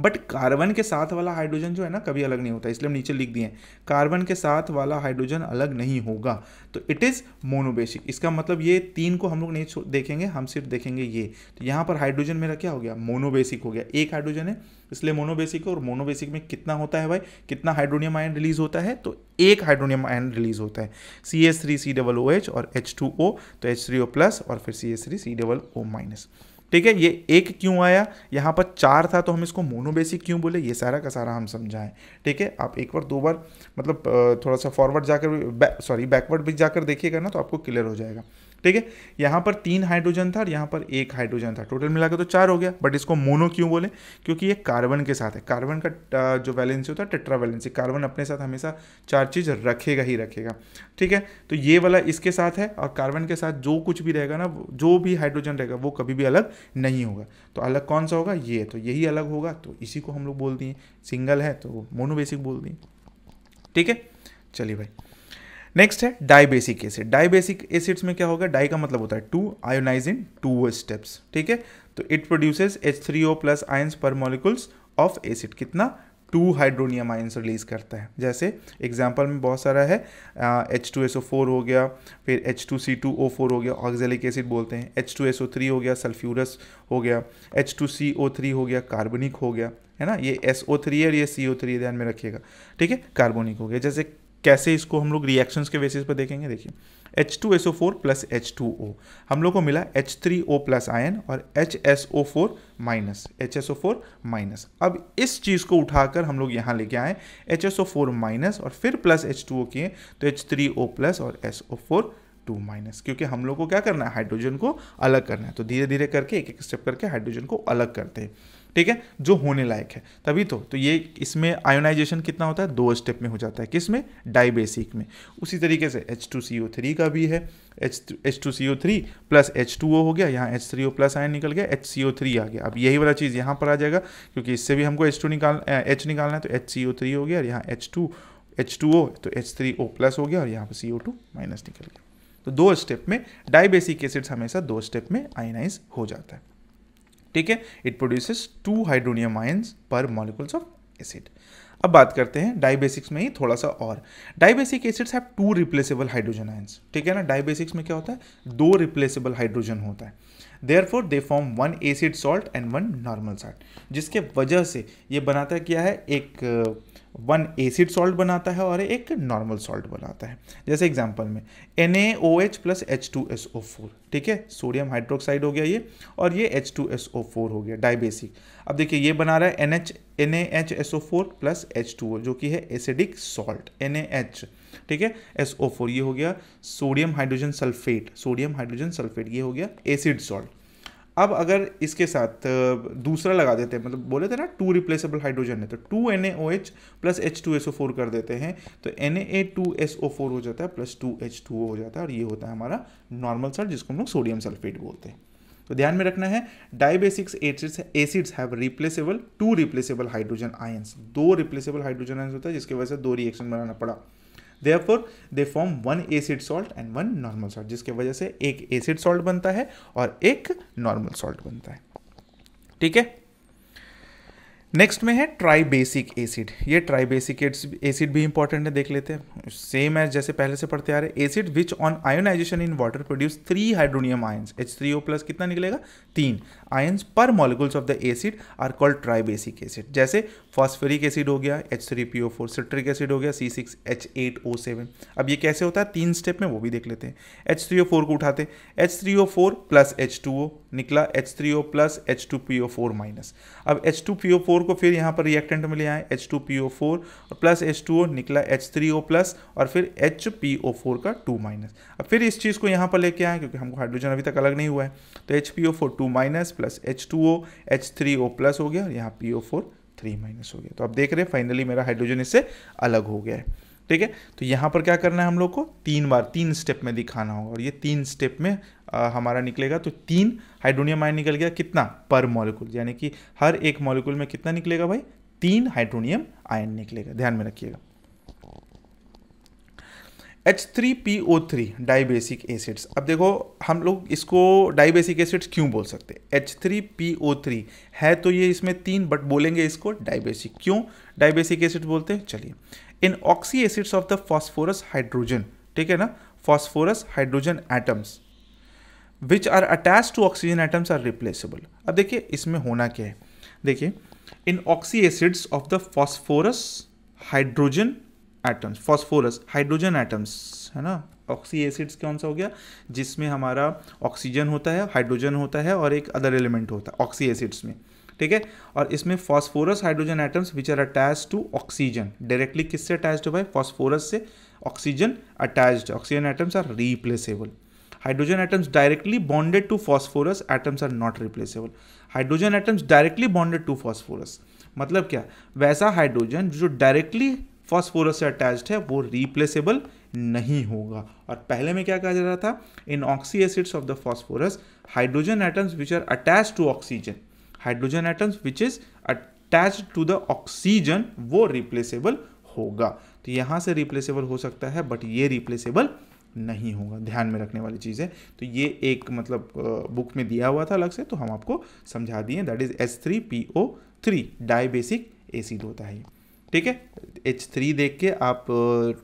बट कार्बन के साथ वाला हाइड्रोजन जो है ना कभी अलग नहीं होता इसलिए हम नीचे लिख दिए कार्बन के साथ वाला हाइड्रोजन अलग नहीं होगा तो इट इज़ मोनोबेसिक इसका मतलब ये तीन को हम लोग नहीं देखेंगे हम सिर्फ देखेंगे ये तो यहाँ पर हाइड्रोजन मेरा क्या हो गया मोनोबेसिक हो गया एक हाइड्रोजन है इसलिए मोनोबेसिक और मोनोबेसिक में कितना होता है भाई कितना हाइड्रोनियम आयन रिलीज होता है तो एक हाइड्रोनियम आयन रिलीज होता है C S three C double O H और एच टू ओ तो एच थ्री ओ प्लस और फिर C S three C double O minus ठीक है ये एक क्यों आया यहाँ पर चार था तो हम इसको मोनोबेसिक क्यों बोले ये सारा का सारा हम समझाएं ठीक है आप एक बार दो बार मतलब थोड़ा सा फॉरवर्ड जाकर सॉरी बैकवर्ड भी जाकर देखिएगा ना तो आपको क्लियर हो जाएगा ठीक है यहाँ पर तीन हाइड्रोजन था और यहाँ पर एक हाइड्रोजन था टोटल मिलाकर तो चार हो गया बट इसको मोनो क्यों बोले क्योंकि ये कार्बन के साथ है कार्बन का जो वैलेंसी होता है टेट्रा वैलेंसी कार्बन अपने साथ हमेशा चार चीज़ रखेगा ही रखेगा ठीक है तो ये वाला इसके साथ है और कार्बन के साथ जो कुछ भी रहेगा ना जो भी हाइड्रोजन रहेगा वो कभी भी अलग नहीं होगा तो अलग कौन सा होगा ये तो यही अलग होगा तो इसी को हम लोग बोल दिए सिंगल है तो मोनो बेसिक बोल दिए ठीक है चलिए भाई नेक्स्ट है डाइबेसिक एसिड डाइबेसिक एसिड्स में क्या होगा डाई का मतलब होता है two ionize in two steps ठीक है तो it produces H three O plus ions per molecules of acid कितना टू हाइड्रोनियम आयन्स रिलीज करता है जैसे एग्जाम्पल में बहुत सारा है H two S O four हो गया फिर H two C two O four हो गया ऑक्जेलिक एसिड बोलते हैं H two S O three हो गया सल्फ्यूरस हो गया H two C O three हो गया कार्बनिक हो गया है ना ये एस ओ थ्री है और ये सी ओ थ्री ध्यान में रखिएगा ठीक है कार्बोनिक हो गया जैसे कैसे इसको हम लोग रिएक्शंस के बेसिस पर देखेंगे देखिए H two S O four plus H two O हम लोग को मिला H three O plus ion और H S O four minus H S O four minus अब इस चीज़ को उठाकर हम लोग यहाँ लेके आए H S O four minus और फिर प्लस एच टू ओ किए तो एच थ्री ओ प्लस और S O four two minus क्योंकि हम लोग को क्या करना है हाइड्रोजन को अलग करना है तो धीरे धीरे करके एक एक स्टेप करके हाइड्रोजन को अलग करते हैं ठीक है जो होने लायक है तभी तो तो ये इसमें आयोनाइजेशन कितना होता है दो स्टेप में हो जाता है किस में डाइबेसिक में उसी तरीके से H two C O three का भी है H H two C O three plus H two O हो गया यहाँ H three O plus ion निकल गया एच सी ओ थ्री आ गया अब यही वाला चीज़ यहाँ पर आ जाएगा क्योंकि इससे भी हमको एच टू निकाल एच निकालना है तो एच सी ओ थ्री हो गया और यहाँ H two H two O तो एच थ्री ओ प्लस हो गया और यहाँ पर सी ओ टू माइनस निकल गया तो दो स्टेप में डाइबेसिक एसिड्स हमेशा दो स्टेप में आयनाइज हो जाता है ठीक है it produces two hydronium ions per molecules of acid अब बात करते हैं डाइबेसिक्स में ही थोड़ा सा और dibasic acids have two replaceable hydrogen ions ठीक है ना डाइबेसिक्स में क्या होता है दो रिप्लेसेबल हाइड्रोजन होता है therefore they form one acid salt and one normal salt जिसके वजह से ये बनाता क्या है एक वन एसिड सॉल्ट बनाता है और एक नॉर्मल सॉल्ट बनाता है जैसे एग्जांपल में N A O H plus H two S O four ठीक है सोडियम हाइड्रोक्साइड हो गया ये और ये H two S O four हो गया डाइबेसिक अब देखिए ये बना रहा है N H N A H S O four plus H two O जो कि है acidic salt N A H ठीक है एस ओ फोर ये हो गया sodium hydrogen sulphate sodium hydrogen sulphate ये हो गया एसिड सॉल्ट अब अगर इसके साथ दूसरा लगा देते हैं मतलब बोले थे ना टू रिप्लेसेबल हाइड्रोजन है तो two N A O H plus H two S O four कर देते हैं तो N A two S O four हो जाता है प्लस टू एच टू हो जाता है और ये होता है हमारा नॉर्मल सल्ट जिसको हम लोग सोडियम सल्फेट बोलते हैं तो ध्यान में रखना है dibasics acids acids have replaceable two replaceable hydrogen ions दो रिप्लेसेबल हाइड्रोजन आयंस होता है जिसकी वजह से दो रिएक्शन बनाना पड़ा therefore they form one acid salt and one normal salt जिसके वजह से एक एसिड सॉल्ट बनता है और एक नॉर्मल सॉल्ट बनता है ठीक है नेक्स्ट में है ट्राइबेसिक एसिड ये ट्राइबेसिक एसिड भी इंपॉर्टेंट है देख लेते हैं सेम है जैसे पहले से पढ़ते आ रहे acid which on ionization in water produce three hydronium ions H three O plus कितना निकलेगा तीन ions per molecules of the acid are called tribasic acid जैसे फॉस्फेरिक एसिड हो गया H three P O four citric acid हो गया C six H eight O seven अब ये कैसे होता है तीन स्टेप में वो भी देख लेते हैं एच थ्री ओ फोर को उठाते H three O four plus H two O निकला H three O plus H two P O four minus अब H two P O four को फिर यहाँ पर रिएक्टेंट में ले आए H two P O four plus H two O निकला एच थ्री ओ प्लस और फिर एच पी ओ फोर का टू माइनस अब फिर इस चीज़ को यहाँ पर लेके आए क्योंकि हमको हाइड्रोजन अभी तक अलग नहीं हुआ है तो H P O four two minus plus H two O H three O plus हो गया और यहाँ P O four three minus हो गया तो आप देख रहे हैं फाइनली मेरा हाइड्रोजन इससे अलग हो गया है ठीक है तो यहाँ पर क्या करना है हम लोग को तीन बार तीन स्टेप में दिखाना होगा और ये तीन स्टेप में आ, हमारा निकलेगा तो तीन हाइड्रोनियम आयन निकल गया कितना पर मॉलिकुल यानी कि हर एक मॉलिक्यूल में कितना निकलेगा भाई तीन हाइड्रोनियम आयन निकलेगा ध्यान में रखिएगा H three P O three dibasic acids अब देखो हम लोग इसको डाइबेसिक एसिड्स क्यों बोल सकते हैं H three P O three है तो ये इसमें तीन बट बोलेंगे इसको डाइबेसिक क्यों डाइबेसिक एसिड बोलते हैं चलिए in oxy acids of the phosphorus hydrogen ठीक है ना phosphorus hydrogen atoms which are attach to oxygen atoms are replaceable अब देखिए इसमें होना क्या है देखिए in oxy acids of the phosphorus hydrogen atoms phosphorus hydrogen atoms है ना ऑक्सी एसिड्स कौन सा हो गया जिसमें हमारा ऑक्सीजन होता है हाइड्रोजन होता है और एक अदर एलिमेंट होता है ऑक्सी एसिड्स में ठीक है और इसमें phosphorus hydrogen atoms which are attach to oxygen directly किससे अटैच हो भाई फॉस्फोरस से oxygen attach oxygen atoms are replaceable hydrogen atoms directly bonded to phosphorus atoms are not replaceable hydrogen atoms directly bonded to phosphorus मतलब क्या वैसा hydrogen जो directly phosphorus से attached है वो रिप्लेसेबल नहीं होगा और पहले में क्या कहा जा रहा था in oxy acids of the phosphorus hydrogen atoms which are attach to oxygen hydrogen atoms which is attach to the oxygen वो रिप्लेसेबल होगा तो यहाँ से रिप्लेसेबल हो सकता है बट ये रिप्लेसेबल नहीं होगा ध्यान में रखने वाली चीज़ है तो ये एक मतलब बुक में दिया हुआ था अलग से तो हम आपको समझा दिए that is S three P O three dibasic acid होता है ठीक है एच थ्री देख के आप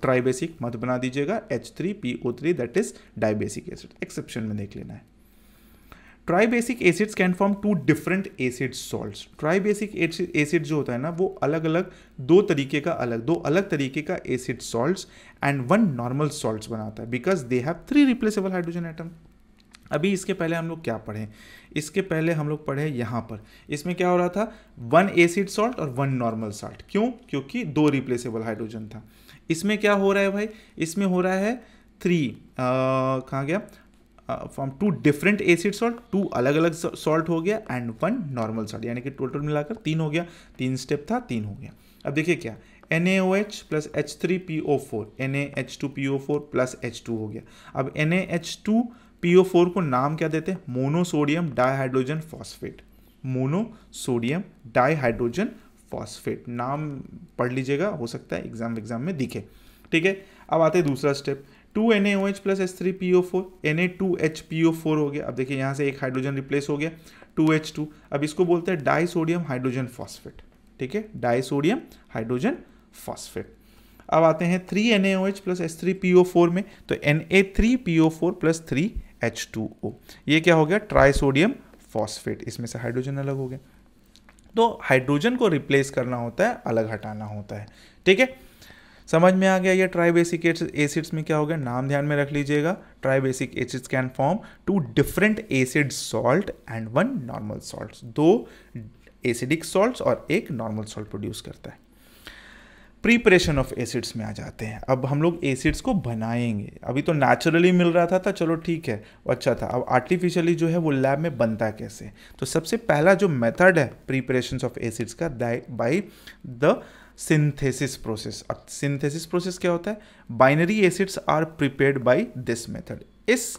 ट्राइबेसिक मत बना दीजिएगा H three P O three that is dibasic acid exception में देख लेना है tribasic acids can form two different acid salt tribasic acid जो होता है ना वो अलग अलग दो तरीके का अलग दो अलग तरीके का acid salt and one normal salt बनाता है because they have three replaceable hydrogen atom अभी इसके पहले हम लोग क्या पढ़े इसके पहले हम लोग पढ़े यहाँ पर इसमें क्या हो रहा था वन एसिड सॉल्ट और वन नॉर्मल सॉल्ट क्यों क्योंकि दो रिप्लेसेबल हाइड्रोजन था इसमें क्या हो रहा है भाई इसमें हो रहा है थ्री कहाँ गया from two different acid salt two अलग अलग सॉल्ट हो गया एंड वन नॉर्मल सॉल्ट यानी कि टोटल मिलाकर तीन हो गया तीन स्टेप था तीन हो गया अब देखिए क्या N A O H plus H three P O four N A H two P O four plus H two हो गया अब N A H two P O four को नाम क्या देते हैं monosodium dihydrogen phosphate monosodium dihydrogen phosphate नाम पढ़ लीजिएगा हो सकता है एग्जाम एग्जाम में दिखे ठीक है अब आते हैं दूसरा step two N H plus S three P O four N A two H P O four हो गया अब देखिए यहाँ से एक हाइड्रोजन रिप्लेस हो गया टू एच टू अब इसको बोलते हैं डाइसोडियम हाइड्रोजन फॉस्फेट ठीक है डाइसोडियम हाइड्रोजन फॉस्फेट अब आते हैं three N A O H plus S three P O four में तो N A three P O four plus three H two O ये क्या हो गया ट्राइसोडियम फॉस्फेट इसमें से हाइड्रोजन अलग हो गया तो हाइड्रोजन को रिप्लेस करना होता है अलग हटाना होता है ठीक है समझ में आ गया ये बेसिक एसिड्स में क्या हो गया नाम ध्यान में रख लीजिएगा tribasic acids can form two different acid salt and one normal salt दो एसिडिक सॉल्ट और एक नॉर्मल सॉल्ट प्रोड्यूस करता है प्रीपरेशन ऑफ एसिड्स में आ जाते हैं अब हम लोग एसिड्स को बनाएंगे अभी तो नेचुरली मिल रहा था तो चलो ठीक है अच्छा था अब आर्टिफिशियली जो है वो लैब में बनता कैसे तो सबसे पहला जो मेथड है प्रीपरेशन ऑफ एसिड्स का बाई द सिंथेसिस प्रोसेस अब सिंथेसिस प्रोसेस क्या होता है binary acids are prepared by this method इस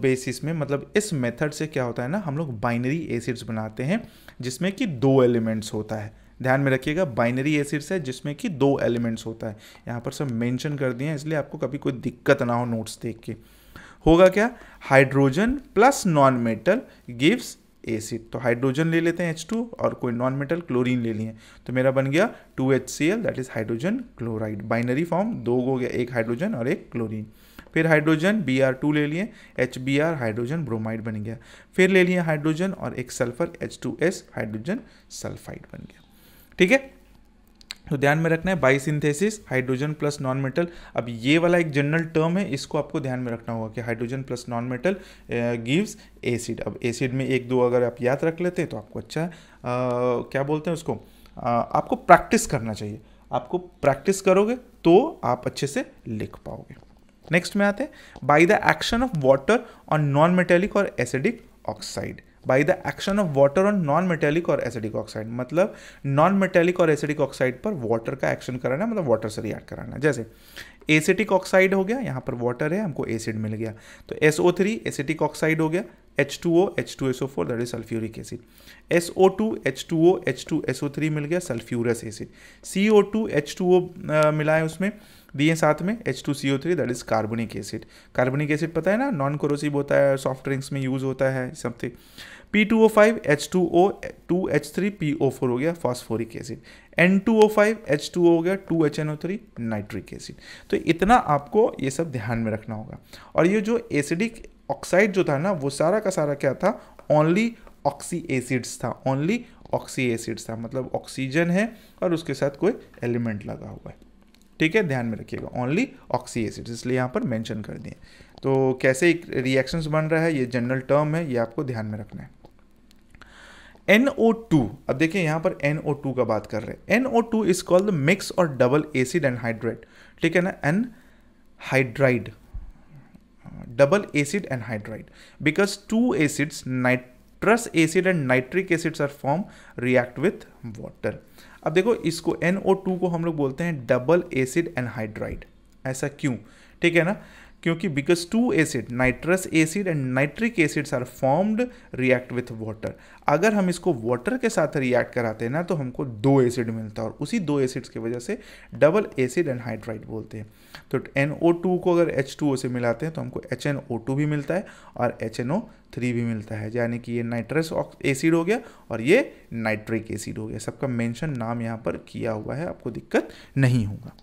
बेसिस uh, में मतलब इस मेथड से क्या होता है ना हम लोग बाइनरी एसिड्स बनाते हैं जिसमें कि दो एलिमेंट्स होता है ध्यान में रखिएगा बाइनरी एसिड्स है जिसमें कि दो एलिमेंट्स होता है यहाँ पर सब मेंशन कर दिए हैं इसलिए आपको कभी कोई दिक्कत ना हो नोट्स देख के होगा क्या hydrogen plus non metal gives acid तो हाइड्रोजन ले लेते हैं H2 और कोई नॉन मेटल क्लोरीन ले लिए तो मेरा बन गया 2HCl that is hydrogen chloride binary form दो हो गया एक हाइड्रोजन और एक क्लोरीन फिर हाइड्रोजन बी आर टू ले लिए H B R hydrogen bromide बन गया फिर ले लिए हाइड्रोजन और एक sulphur H two S hydrogen sulphide बन गया ठीक है तो ध्यान में रखना है by synthesis hydrogen plus non metal अब ये वाला एक जनरल टर्म है इसको आपको ध्यान में रखना होगा कि hydrogen plus non metal gives acid अब एसिड में एक दो अगर आप याद रख लेते हैं तो आपको अच्छा आ, क्या बोलते हैं उसको आ, आपको प्रैक्टिस करना चाहिए आपको प्रैक्टिस करोगे तो आप अच्छे से लिख पाओगे नेक्स्ट में आते हैं by the action of water on non metallic और acidic oxide by the action of water on non metallic और एसिडिक ऑक्साइड मतलब नॉन मेटेलिक और एसिडिक ऑक्साइड पर वाटर का एक्शन कराना मतलब वाटर से रिएक्ट कराना जैसे एसिटिक ऑक्साइड हो गया यहाँ पर वाटर है हमको एसिड मिल गया तो S O three acidic oxide हो गया H two O H two S O four that is sulphuric acid S O two H two O H two S O three मिल गया sulphurous acid C O two H two O मिला है उसमें दिए साथ में H two C O three that is carbonic acid carbonic acid पता है ना नॉन क्रोसिव होता है सॉफ्ट ड्रिंक्स में यूज़ होता है something P two O five H two O two H three P O four हो गया phosphoric acid N two O five H two O हो गया two H N O three nitric acid तो इतना आपको ये सब ध्यान में रखना होगा और ये जो एसिडिक ऑक्साइड जो था ना वो सारा का सारा क्या था ओनली ऑक्सी एसिड्स था ओनली ऑक्सी एसिड्स था मतलब ऑक्सीजन है और उसके साथ कोई एलिमेंट लगा हुआ है ठीक है ध्यान में रखिएगा ओनली ऑक्सी एसिड्स इसलिए यहाँ पर मैंशन कर दिए तो कैसे एक रिएक्शंस बन रहा है ये जनरल टर्म है ये आपको ध्यान में रखना है एन ओ टू अब देखिए यहाँ पर NO2 टू का बात कर रहे हैं NO2 two is called mix और डबल एसिड एंड हाइड्राइड ठीक है ना anhydride double acid and hydride because two acids nitrous acid and nitric acids are form react with water अब देखो इसको NO2 टू को हम लोग बोलते हैं डबल एसिड एंड हाइड्राइड ऐसा क्यों ठीक है ना क्योंकि because two acid nitrous acid and nitric acids are formed react with water अगर हम इसको वाटर के साथ रिएक्ट कराते हैं ना तो हमको दो एसिड मिलता है और उसी दो एसिड्स की वजह से डबल एसिड एंड हाइड्राइड बोलते हैं तो एन ओ टू को अगर एच टू ओ से मिलाते हैं तो हमको एच एन ओ टू भी मिलता है और एच एन ओ थ्री भी मिलता है यानी कि ये नाइट्रस एसिड हो गया और ये नाइट्रिक एसिड हो गया सबका मेंशन नाम यहाँ पर किया हुआ है आपको दिक्कत नहीं होगा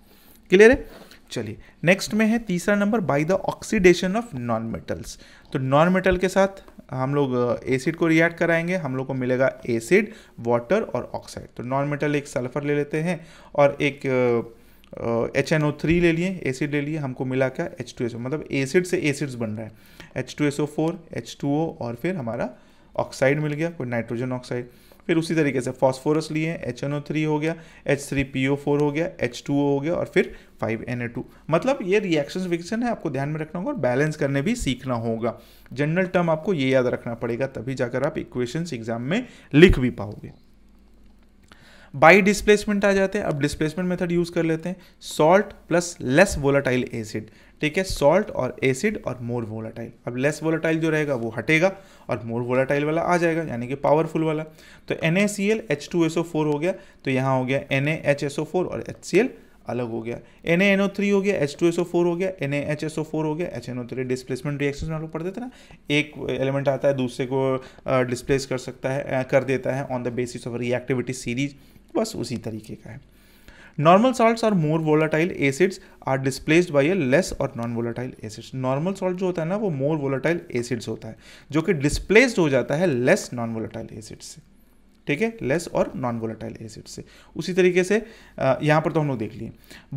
क्लियर है चलिए नेक्स्ट में है तीसरा number by the oxidation of non metals तो नॉन मेटल के साथ हम लोग एसिड uh, को रिएक्ट कराएंगे हम लोग को मिलेगा एसिड वाटर और ऑक्साइड तो नॉन मेटल एक सल्फर ले लेते हैं और एक एच एन ओ थ्री ले लिए एसिड ले लिए हमको मिला क्या एच टू एस ओ मतलब एसिड से एसिड्स बन रहा है H two S O four H two O और फिर हमारा ऑक्साइड मिल गया कोई नाइट्रोजन ऑक्साइड फिर उसी तरीके से फॉस्फोरस लिए एच एन ओ थ्री हो गया एच थ्री फोर हो गया एच टू हो गया और फिर फाइव एन मतलब ये रिएक्शन विक्सन है आपको ध्यान में रखना होगा और बैलेंस करने भी सीखना होगा जनरल टर्म आपको ये याद रखना पड़ेगा तभी जाकर आप इक्वेशन एग्जाम में लिख भी पाओगे बाई डिस्प्लेसमेंट आ जाते हैं अब डिस्प्लेसमेंट मेथड यूज़ कर लेते हैं salt plus less volatile acid ठीक है सॉल्ट और एसिड और मोर वोलाटाइल अब लेस वोलाटाइल जो रहेगा वो हटेगा और मोर वोलाटाइल वाला आ जाएगा यानी कि पावरफुल वाला तो एन हो गया तो यहाँ हो गया एन और एच अलग हो गया एन एन हो गया एच हो गया एन हो गया एच एन डिस्प्लेसमेंट रिएक्शन में हम लोग पढ़ते थे ना एक एलिमेंट आता है दूसरे को डिस्प्लेस कर सकता है कर देता है on the basis of reactivity series बस उसी तरीके का है Normal salts are more volatile acids are displaced by a less or non-volatile acids. Normal salt जो होता है ना वो more volatile acids होता है जो कि displaced हो जाता है less non-volatile acids से ठीक है लेस और नॉन वोलाटाइल एसिड से उसी तरीके से यहाँ पर तो हम लोग देख लिए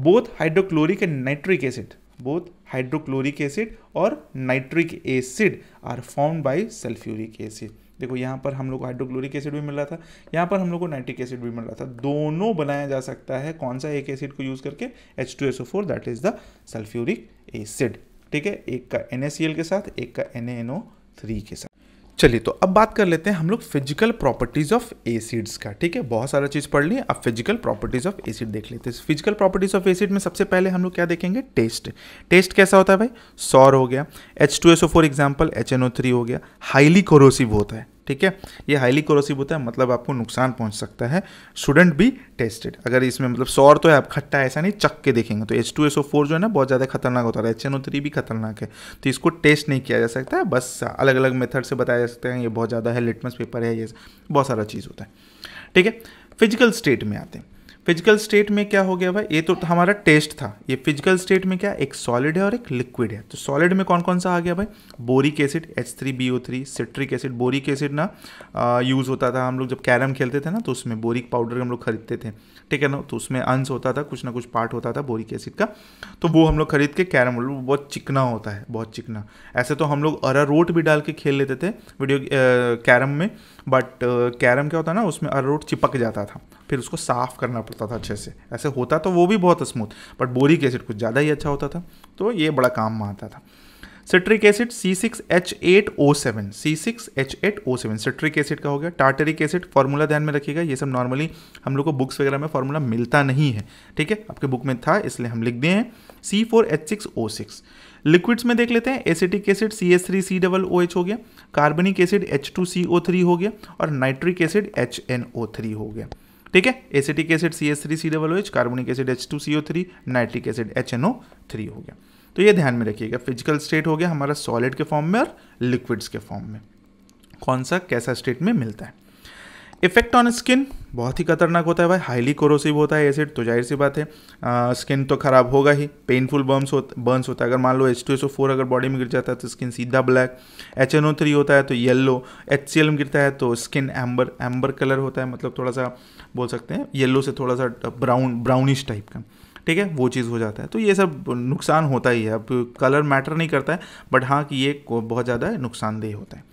both hydrochloric and nitric acid both hydrochloric acid और nitric acid are found by sulphuric acid देखो यहाँ पर हम लोग को हाइड्रोक्लोरिक एसिड भी मिल रहा था यहाँ पर हम लोग को नाइट्रिक एसिड भी मिल रहा था दोनों बनाया जा सकता है कौन सा एक एसिड को यूज़ करके H two S O four that is the sulphuric acid ठीक है एक का एन के साथ एक का एन थ्री के साथ चलिए तो अब बात कर लेते हैं हम लोग फिजिकल प्रॉपर्टीज ऑफ एसिड्स का ठीक है बहुत सारा चीज पढ़ ली अब फिजिकल प्रॉपर्टीज ऑफ एसिड देख लेते हैं फिजिकल प्रॉपर्टीज ऑफ एसिड में सबसे पहले हम लोग क्या देखेंगे टेस्ट टेस्ट कैसा होता है भाई सौर हो गया H two S O four example H N O three हो गया हाईली कोरोसिव होता है ठीक है ये हाईली कोरोसिव होता है मतलब आपको नुकसान पहुंच सकता है शुडेंट बी टेस्टेड अगर इसमें मतलब सौर तो है आप खट्टा ऐसा नहीं चक के देखेंगे तो H two S O four जो है ना बहुत ज़्यादा खतरनाक होता है एच एन ओ थ्री भी खतरनाक है तो इसको टेस्ट नहीं किया जा सकता है बस अलग अलग मेथड से बताया जा सकता है ये बहुत ज़्यादा है लिटमस पेपर है ये बहुत सारा चीज़ होता है ठीक है फिजिकल स्टेट में आते हैं फिजिकल स्टेट में क्या हो गया भाई ये तो हमारा टेस्ट था ये फिजिकल स्टेट में क्या एक सॉलिड है और एक लिक्विड है तो सॉलिड में कौन कौन सा आ गया भाई boric acid H three B O three citric acid boric acid ना यूज़ होता था हम लोग जब कैरम खेलते थे ना तो उसमें बोरिक पाउडर हम लोग खरीदते थे ठीक है ना तो उसमें अंश होता था कुछ ना कुछ पार्ट होता था बोरिक एसिड का तो वो हम लोग खरीद के कैरम बहुत चिकना होता है बहुत चिकना ऐसे तो हम लोग अरारोट भी डाल के खेल लेते थे वीडियो कैरम में बट कैरम क्या होता ना उसमें अरारोट चिपक जाता था फिर उसको साफ़ करना पड़ता था अच्छे से ऐसे होता तो वो भी बहुत स्मूथ बट बोरिक एसिड कुछ ज़्यादा ही अच्छा होता था तो ये बड़ा काम में आता था citric acid C six H eight O seven C six H eight O seven citric acid का हो गया टार्टरिक एसिड फार्मूला ध्यान में रखिएगा ये सब नॉर्मली हम लोग को बुक्स वगैरह में फार्मूला मिलता नहीं है ठीक है आपके बुक में था इसलिए हम लिख दिए हैं C four H six O six liquids में देख लेते हैं acetic acid C S three C double O H हो गया carbonic acid H two C O three हो गया और nitric acid H N O three हो गया ठीक है acetic acid C S three C double H carbonic acid H two C O three nitric acid H N O three हो गया तो ये ध्यान में रखिएगा फिजिकल स्टेट हो गया हमारा सॉलिड के फॉर्म में और लिक्विड्स के फॉर्म में कौन सा कैसा स्टेट में मिलता है इफेक्ट ऑन स्किन बहुत ही खतरनाक होता है भाई हाईली कोरोसिव होता है एसिड तो जाहिर सी बात है आ, स्किन तो खराब होगा ही पेनफुल बर्म्स हो बर्न्स होता है अगर मान लो H two S O four अगर बॉडी में गिर जाता है तो स्किन सीधा black H N O three होता है तो येलो एच सी एल में गिरता है तो स्किन एम्बर एम्बर कलर होता है मतलब थोड़ा सा बोल सकते हैं येल्लो से थोड़ा सा ब्राउन ब्राउनिश टाइप का ठीक है वो चीज़ हो जाता है तो ये सब नुकसान होता ही है अब कलर मैटर नहीं करता है बट हाँ कि ये बहुत ज़्यादा नुकसानदेह होता है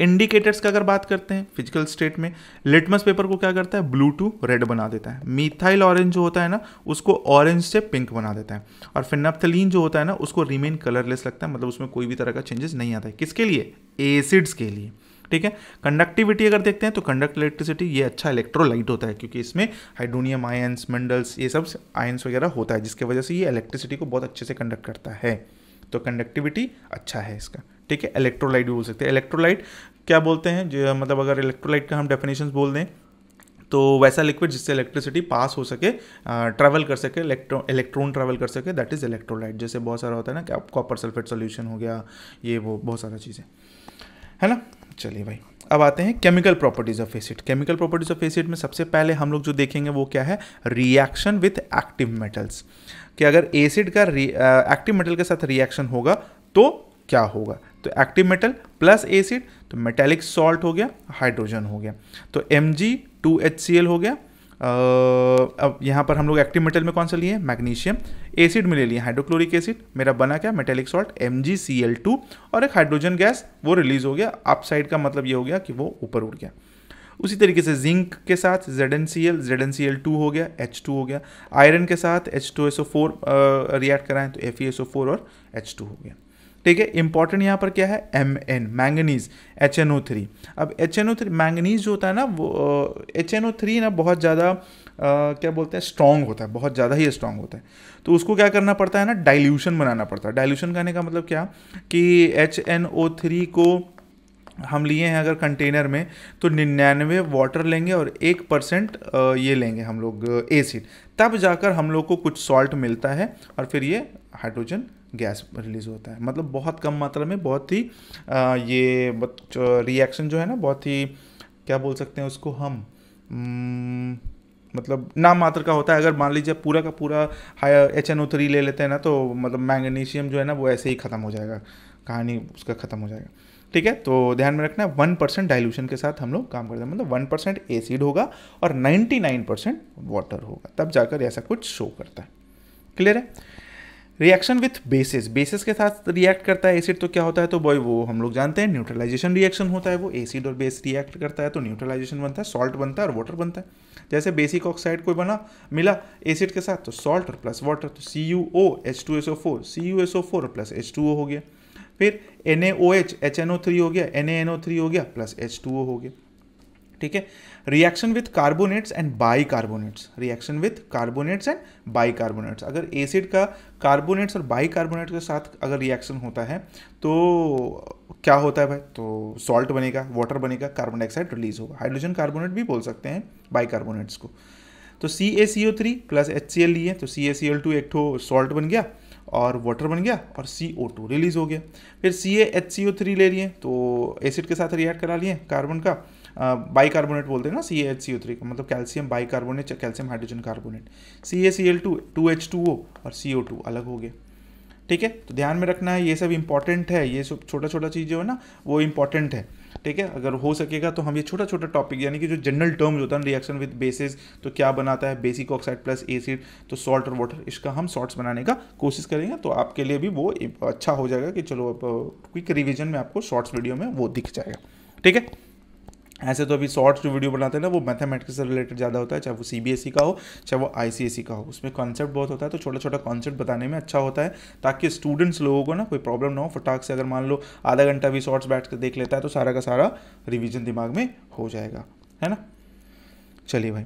इंडिकेटर्स का अगर बात करते हैं फिजिकल स्टेट में लिटमस पेपर को क्या करता है ब्लू टू रेड बना देता है मिथाइल ऑरेंज जो होता है ना उसको ऑरेंज से पिंक बना देता है और फिनप्थलीन जो होता है ना उसको रिमेन कलरलेस लगता है मतलब उसमें कोई भी तरह का चेंजेस नहीं आता है किसके लिए एसिड्स के लिए ठीक है कंडक्टिविटी अगर देखते हैं तो कंडक्ट इलेक्ट्रिसिटी ये अच्छा इलेक्ट्रोलाइट होता है क्योंकि इसमें हाइड्रोनियम आयंस मिनरल्स ये सब आयंस वगैरह होता है जिसकी वजह से ये इलेक्ट्रिसिटी को बहुत अच्छे से कंडक्ट करता है तो कंडक्टिविटी अच्छा है इसका ठीक है इलेक्ट्रोलाइट भी बोल सकते हैं इलेक्ट्रोलाइट क्या बोलते हैं जो मतलब अगर इलेक्ट्रोलाइट का हम डेफिनेशन बोल दें तो वैसा लिक्विड जिससे इलेक्ट्रिसिटी पास हो सके ट्रैवल कर सके इलेक्ट्रो इलेक्ट्रॉन ट्रैवल कर सके दैट इज़ इलेक्ट्रोलाइट जैसे बहुत सारा होता है ना कॉपर सल्फेट सोल्यूशन हो गया ये वो बहुत सारा चीज़ें है ना चलिए भाई अब आते हैं chemical properties of acid chemical properties of acid में सबसे पहले हम लोग जो देखेंगे वो क्या है रिएक्शन विथ एक्टिव मेटल्स कि अगर एसिड का एक्टिव मेटल के साथ रिएक्शन होगा तो क्या होगा तो एक्टिव मेटल प्लस एसिड तो मेटेलिक सॉल्ट हो गया हाइड्रोजन हो गया तो M G two H C L हो गया अब यहाँ पर हम लोग एक्टिव मेटल में कौन सा लिए मैग्नीशियम एसिड में ले लिए हाइड्रोक्लोरिक एसिड मेरा बना क्या metallic salt M G C L two और एक हाइड्रोजन गैस वो रिलीज हो गया अपसाइड का मतलब ये हो गया कि वो ऊपर उड़ गया उसी तरीके से जिंक के साथ Z N C L Z N C L two हो गया एच टू हो गया आयरन के साथ H two S O four react कराएं तो F E S O four और एच टू हो गया ठीक है इंपॉर्टेंट यहाँ पर क्या है M N manganese H N O three अब H N O three manganese जो होता है ना वो एच एन ओ थ्री ना बहुत ज़्यादा क्या बोलते हैं स्ट्रांग होता है बहुत ज़्यादा ही स्ट्रांग होता है तो उसको क्या करना पड़ता है ना डाइल्यूशन बनाना पड़ता है डाइल्यूशन करने का मतलब क्या कि एच एन ओ थ्री को हम लिए हैं अगर कंटेनर में तो निन्यानवे वाटर लेंगे और एक परसेंट ये लेंगे हम लोग एसिड तब जाकर हम लोग को कुछ सॉल्ट मिलता है और फिर ये हाइड्रोजन गैस रिलीज़ होता है मतलब बहुत कम मात्रा में बहुत ही ये रिएक्शन जो है ना बहुत ही क्या बोल सकते हैं उसको हम मतलब ना मात्र का होता है अगर मान लीजिए पूरा का पूरा high H N O three ले लेते हैं ना तो मतलब मैग्नीशियम जो है ना वो ऐसे ही ख़त्म हो जाएगा कहानी उसका ख़त्म हो जाएगा ठीक है तो ध्यान में रखना है वन परसेंट डाइल्यूशन के साथ हम लोग काम करते हैं मतलब वन परसेंट एसिड होगा और नाइन्टी नाइन परसेंट वाटर होगा तब जाकर ऐसा कुछ शो करता है क्लियर है रिएक्शन विथ बेसिस बेसिस के साथ रिएक्ट करता है एसिड तो क्या होता है तो बॉय वो हम लोग जानते हैं न्यूट्रलाइजेशन रिएक्शन होता है वो एसिड और बेस रिएक्ट करता है तो न्यूट्रलाइजेशन बनता है सॉल्ट बनता है और वाटर बनता है जैसे बेसिक ऑक्साइड कोई बना मिला एसिड के साथ तो सॉल्ट और प्लस वाटर तो C U O H two S O four C U S O four plus H two O हो गया फिर N A O H H N O three हो गया N A N O three हो गया plus H two O हो गया ठीक है reaction with carbonates and bicarbonates reaction with carbonates and bicarbonates अगर एसिड का कार्बोनेट्स और बाई कार्बोनेट के साथ अगर रिएक्शन होता है तो क्या होता है भाई तो सॉल्ट बनेगा वाटर बनेगा कार्बन डाइऑक्साइड रिलीज होगा हाइड्रोजन कार्बोनेट भी बोल सकते हैं बाई कार्बोनेट्स को तो C A C O three plus H C L लिए तो C A C L to एक ठो सॉल्ट बन गया और वाटर बन गया और सी ओ टू रिलीज हो गया फिर सी A H C O three ले लिए तो एसिड के साथ रिएक्ट करा लिए कार्बन का बाइकार्बोनेट बोलते हैं ना C H C O three का मतलब calcium bicarbonate calcium hydrogen carbonate C A C L two two H two O और सी ओ टू अलग हो गए ठीक है तो ध्यान में रखना है ये सब इंपॉर्टेंट है ये सब छोटा छोटा चीज़ जो है ना वो इम्पॉर्टेंट है ठीक है अगर हो सकेगा तो हम ये छोटा छोटा टॉपिक यानी कि जो जनरल टर्म्स होता है ना रिएक्शन विद बेसिस तो क्या बनाता है बेसिक ऑक्साइड प्लस एसिड तो सॉल्ट और वाटर इसका हम शॉर्ट्स बनाने का कोशिश करेंगे तो आपके लिए भी वो अच्छा हो जाएगा कि चलो अब क्विक रिविजन में आपको शॉर्ट्स वीडियो में वो दिख जाएगा ठीक है ऐसे तो अभी शॉर्ट्स जो वीडियो बनाते हैं ना वो मैथमेटिक्स से रिलेटेड ज़्यादा होता है चाहे वो सीबीएसई e का हो चाहे वो आईसीएसई e का हो उसमें कॉन्सेप्ट बहुत होता है तो छोटा छोटा कॉन्सेप्ट बताने में अच्छा होता है ताकि स्टूडेंट्स लोगों को ना कोई प्रॉब्लम ना हो फटाक से अगर मान लो आधा घंटा भी शॉर्ट्स बैठ कर देख लेता है तो सारा का सारा रिविजन दिमाग में हो जाएगा है ना चलिए भाई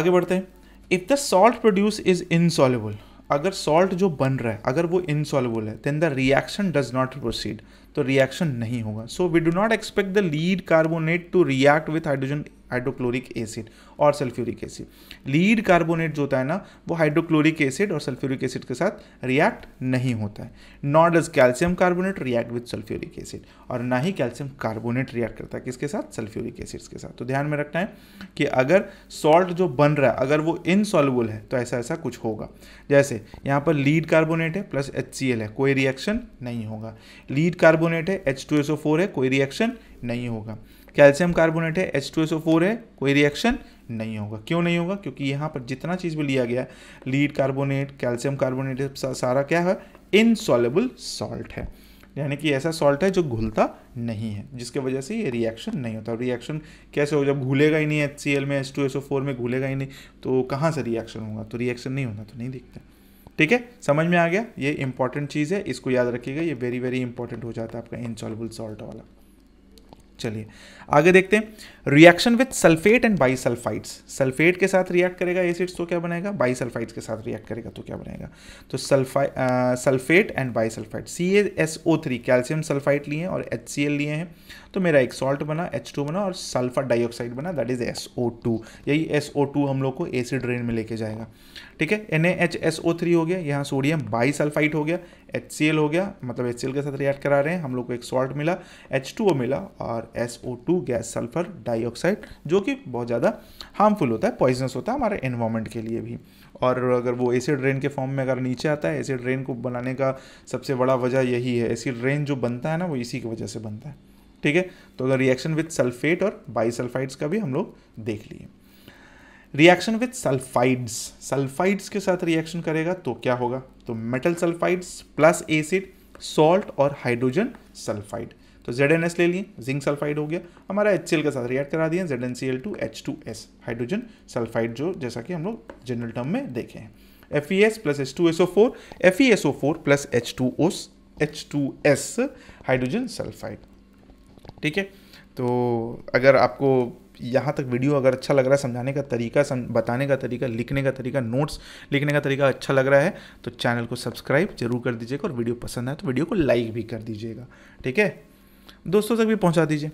आगे बढ़ते हैं if the salt produce is insoluble अगर सॉल्ट जो बन रहा है अगर वो इनसॉलेबल है then the reaction does not proceed तो रिएक्शन नहीं होगा so we do not expect the lead carbonate to react with hydrogen hydrochloric acid और सल्फ्यूरिक एसिड लीड कार्बोनेट जो होता है ना वो हाइड्रोक्लोरिक एसिड और सल्फ्यूरिक एसिड के साथ रिएक्ट नहीं होता है not does calcium carbonate react with sulphuric acid और ना ही कैल्शियम कार्बोनेट रिएक्ट करता है किसके साथ सल्फ्यूरिक एसिड्स के साथ तो ध्यान में रखना है कि अगर सॉल्ट जो बन रहा है अगर वो इनसॉल्युबल है तो ऐसा ऐसा कुछ होगा जैसे यहाँ पर लीड कार्बोनेट है प्लस एच है कोई रिएक्शन नहीं होगा लीड कार्बोनेट है एच है कोई रिएक्शन नहीं होगा कैल्शियम कार्बोनेट है एच है कोई रिएक्शन नहीं होगा क्यों नहीं होगा क्योंकि यहाँ पर जितना चीज़ भी लिया गया है लीड कार्बोनेट कैल्शियम कार्बोनेट सारा क्या है इनसॉलेबल सॉल्ट है यानी कि ऐसा सॉल्ट है जो घुलता नहीं है जिसके वजह से ये रिएक्शन नहीं होता रिएक्शन कैसे हो जब घुलेगा ही नहीं एच सी एल में H two S O four में घुलेगा ही नहीं तो कहाँ से रिएक्शन होगा तो रिएक्शन नहीं होना तो नहीं दिखता ठीक है समझ में आ गया ये इंपॉर्टेंट चीज़ है इसको याद रखिएगा ये वेरी वेरी इंपॉर्टेंट हो जाता है आपका इनसॉलेबल सॉल्ट वाला चलिए आगे देखते हैं reaction with sulphate and bisulphides sulphate के साथ रिएक्ट करेगा एसिड्स तो क्या बनेगा बाईसल्फाइड्स के साथ रिएक्ट करेगा तो क्या बनेगा तो सल्फाइ sulphate and bisulphide C S O three calcium sulphide लिए हैं और एच सी एल लिए हैं तो मेरा एक सॉल्ट बना एच टू बना और सल्फर डाइऑक्साइड बना that is S O two यही एस ओ टू हम लोग को एसिड रेन में लेके जाएगा ठीक है N A H S O three हो गया यहाँ सोडियम बाईसल्फाइड हो गया एच सी एल हो गया मतलब एच सी एल के साथ रिएक्ट करा रहे हैं हम लोग को एक सॉल्ट मिला एच टू ओ मिला और S O two gas sulphur di dioxide जो कि बहुत ज़्यादा हार्मफुल होता है पॉइजनस होता है हमारे एनवायरमेंट के लिए भी और अगर वो एसिड रेन के फॉर्म में अगर नीचे आता है एसिड रेन को बनाने का सबसे बड़ा वजह यही है एसिड रेन जो बनता है ना वो इसी की वजह से बनता है ठीक है तो अगर रिएक्शन विथ सल्फेट और बाईसल्फाइड्स का भी हम लोग देख लिए रिएक्शन विद सल्फाइड्स सल्फाइड्स के साथ रिएक्शन करेगा तो क्या होगा तो metal sulphides plus acid salt और हाइड्रोजन सल्फाइड तो जेड एन एस ले लिए जिंक सल्फाइड हो गया हमारा एच सी एल के साथ रिएक्ट करा दिए Z N C L two H two S hydrogen sulphide जो जैसा कि हम लोग जनरल टर्म में देखे हैं F E S plus H two S O four F E S O four plus H two ओस H two S hydrogen sulphide ठीक है तो अगर आपको यहाँ तक वीडियो अगर अच्छा लग रहा है समझाने का तरीका सम, बताने का तरीका लिखने का तरीका नोट्स लिखने का तरीका अच्छा लग रहा है तो चैनल को सब्सक्राइब जरूर कर दीजिएगा और वीडियो पसंद आए तो वीडियो को लाइक भी कर दीजिएगा ठीक है दोस्तों तक भी पहुंचा दीजिए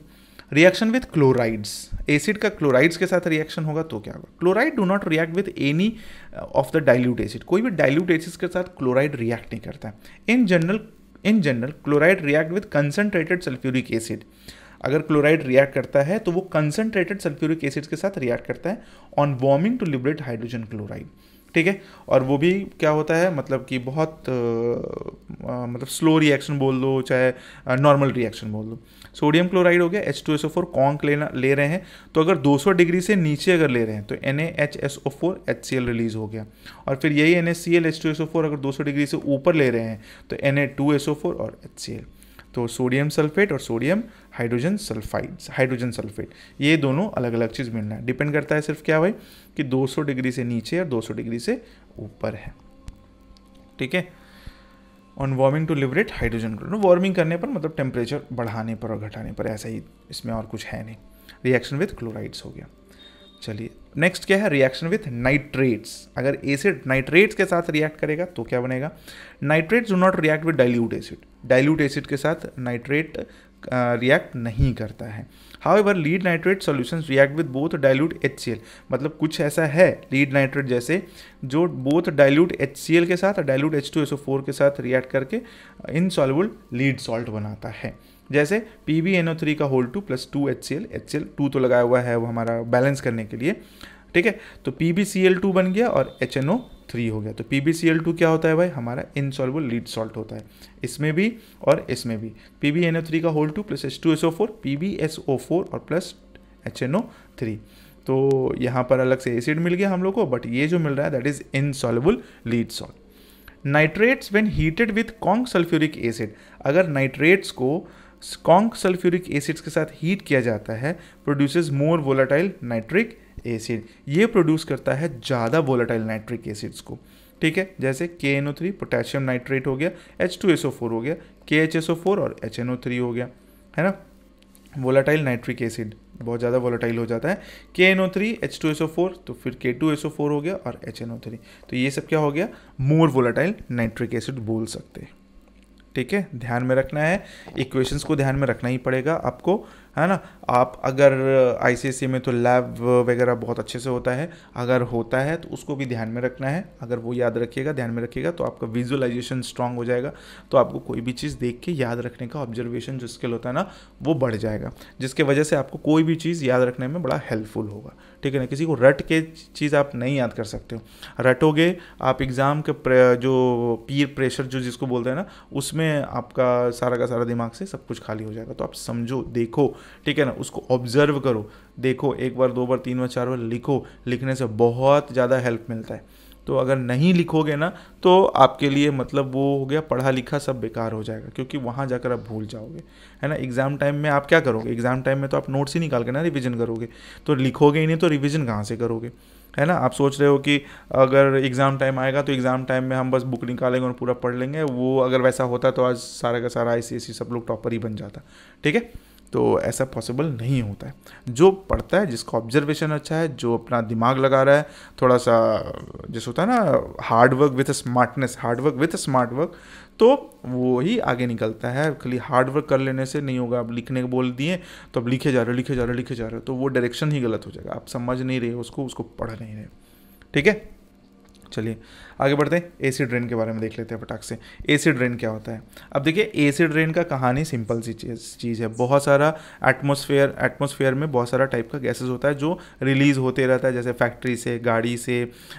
रिएक्शन विथ क्लोराइड्स एसिड का क्लोराइड्स के साथ रिएक्शन होगा तो क्या होगा chloride do not react with any of the dilute acid कोई भी डाइल्यूट एसिड के साथ क्लोराइड रिएक्ट नहीं करता है in general in general chloride react with concentrated sulphuric acid अगर क्लोराइड रिएक्ट करता है तो वो कंसनट्रेटेड सल्फ्यूरिक एसिड के साथ रिएक्ट करता है on warming to liberate hydrogen chloride ठीक है और वो भी क्या होता है मतलब कि बहुत आ, आ, मतलब स्लो रिएक्शन बोल दो चाहे नॉर्मल रिएक्शन बोल दो सोडियम क्लोराइड हो गया H two S O four conc लेना ले रहे हैं तो अगर 200 डिग्री से नीचे अगर ले रहे हैं तो N H S O four H C L release हो गया और फिर यही N H C L H two S O four अगर 200 डिग्री से ऊपर ले रहे हैं तो N A two S O four और एच सी एल तो सोडियम सल्फेट और sodium hydrogen sulphide hydrogen sulphate ये दोनों अलग अलग चीज़ मिलना है डिपेंड करता है सिर्फ क्या भाई कि 200 डिग्री से नीचे और 200 डिग्री से ऊपर है ठीक है on warming to liberate hydrogen chloride warming करने पर मतलब टेम्परेचर बढ़ाने पर और घटाने पर ऐसा ही इसमें और कुछ है नहीं रिएक्शन विथ क्लोराइड्स हो गया चलिए नेक्स्ट क्या है रिएक्शन विथ नाइट्रेट्स अगर एसिड नाइट्रेट्स के साथ रिएक्ट करेगा तो क्या बनेगा nitrates do not react with dilute acid dilute acid के साथ नाइट्रेट रिएक्ट नहीं करता है however lead nitrate solution react with both dilute H C L मतलब कुछ ऐसा है लीड नाइट्रेट जैसे जो both dilute H C L के साथ डाइल्यूट एच टू फोर के साथ रिएक्ट करके सॉल्यूबल लीड सॉल्ट बनाता है जैसे P B N O three का whole two plus two H C L H C L two तो लगाया हुआ है वो हमारा बैलेंस करने के लिए ठीक है तो P B C L two बन गया और एच एन ओ थ्री हो गया तो P B C L two क्या होता है भाई हमारा इनसॉल्बल लीड सॉल्ट होता है इसमें भी और इसमें भी P B N O three का whole two plus H two S O four P B S O four और plus H N O three तो यहाँ पर अलग से एसिड मिल गया हम लोग को बट ये जो मिल रहा है that is insoluble lead salt nitrates when heated with conc sulphuric acid अगर नाइट्रेट्स को स्कॉन्क सल्फ्यूरिक एसिड्स के साथ हीट किया जाता है produces more volatile nitric acid ये प्रोड्यूस करता है ज़्यादा वोलाटाइल नाइट्रिक एसिड्स को ठीक है जैसे K N O three potassium nitrate हो गया H two S O four हो गया K H S O four और एच एन ओ थ्री हो गया है ना वोलाटाइल नाइट्रिक एसिड बहुत ज़्यादा वोलाटाइल हो जाता है K N O three H two S O four तो फिर के टू एस ओ फोर हो गया और एच एन ओ थ्री तो ये सब क्या हो गया मोर वोलाटाइल नाइट्रिक एसिड बोल सकते हैं ठीक है ध्यान में रखना है इक्वेशंस को ध्यान में रखना ही पड़ेगा आपको है ना आप अगर आईसीएसई में तो लैब वगैरह बहुत अच्छे से होता है अगर होता है तो उसको भी ध्यान में रखना है अगर वो याद रखिएगा ध्यान में रखिएगा तो आपका विजुअलाइजेशन स्ट्रांग हो जाएगा तो आपको कोई भी चीज़ देख के याद रखने का ऑब्जर्वेशन जो स्किल होता है ना वो बढ़ जाएगा जिसके वजह से आपको कोई भी चीज़ याद रखने में बड़ा हेल्पफुल होगा ठीक है ना किसी को रट के चीज़ आप नहीं याद कर सकते हो रटोगे आप एग्ज़ाम के जो पीर प्रेशर जो जिसको बोलते हैं ना उसमें आपका सारा का सारा दिमाग से सब कुछ खाली हो जाएगा तो आप समझो देखो ठीक है ना उसको ऑब्जर्व करो देखो एक बार दो बार तीन बार चार बार लिखो लिखने से बहुत ज़्यादा हेल्प मिलता है तो अगर नहीं लिखोगे ना तो आपके लिए मतलब वो हो गया पढ़ा लिखा सब बेकार हो जाएगा क्योंकि वहाँ जाकर आप भूल जाओगे है ना एग्ज़ाम टाइम में आप क्या करोगे एग्ज़ाम टाइम में तो आप नोट्स ही निकाल के ना रिविज़न करोगे तो लिखोगे ही नहीं तो रिविज़न कहाँ से करोगे है ना आप सोच रहे हो कि अगर एग्ज़ाम टाइम आएगा तो एग्ज़ाम टाइम में हम बस बुक निकालेंगे और पूरा पढ़ लेंगे वो अगर वैसा होता तो आज सारा का सारा आई सी सब लोग टॉपर ही बन जाता ठीक है तो ऐसा पॉसिबल नहीं होता है जो पढ़ता है जिसका ऑब्जर्वेशन अच्छा है जो अपना दिमाग लगा रहा है थोड़ा सा जैसे होता है ना hard work with smartness hard work with smart work तो वो ही आगे निकलता है खाली हार्ड वर्क कर लेने से नहीं होगा आप लिखने बोल दिए तो अब लिखे जा रहे हो लिखे जा रहे हो लिखे जा रहे हो तो वो डायरेक्शन ही गलत हो जाएगा आप समझ नहीं रहे उसको उसको पढ़ नहीं रहे ठीक है चलिए आगे बढ़ते हैं एसी ड्रेन के बारे में देख लेते हैं पटाख से एसी ड्रेन क्या होता है अब देखिए एसी ड्रेन का कहानी सिंपल सी चीज़ है बहुत सारा एटमोसफेयर एटमोसफेयर में बहुत सारा टाइप का गैसेज होता है जो रिलीज़ होते रहता है जैसे फैक्ट्री से गाड़ी से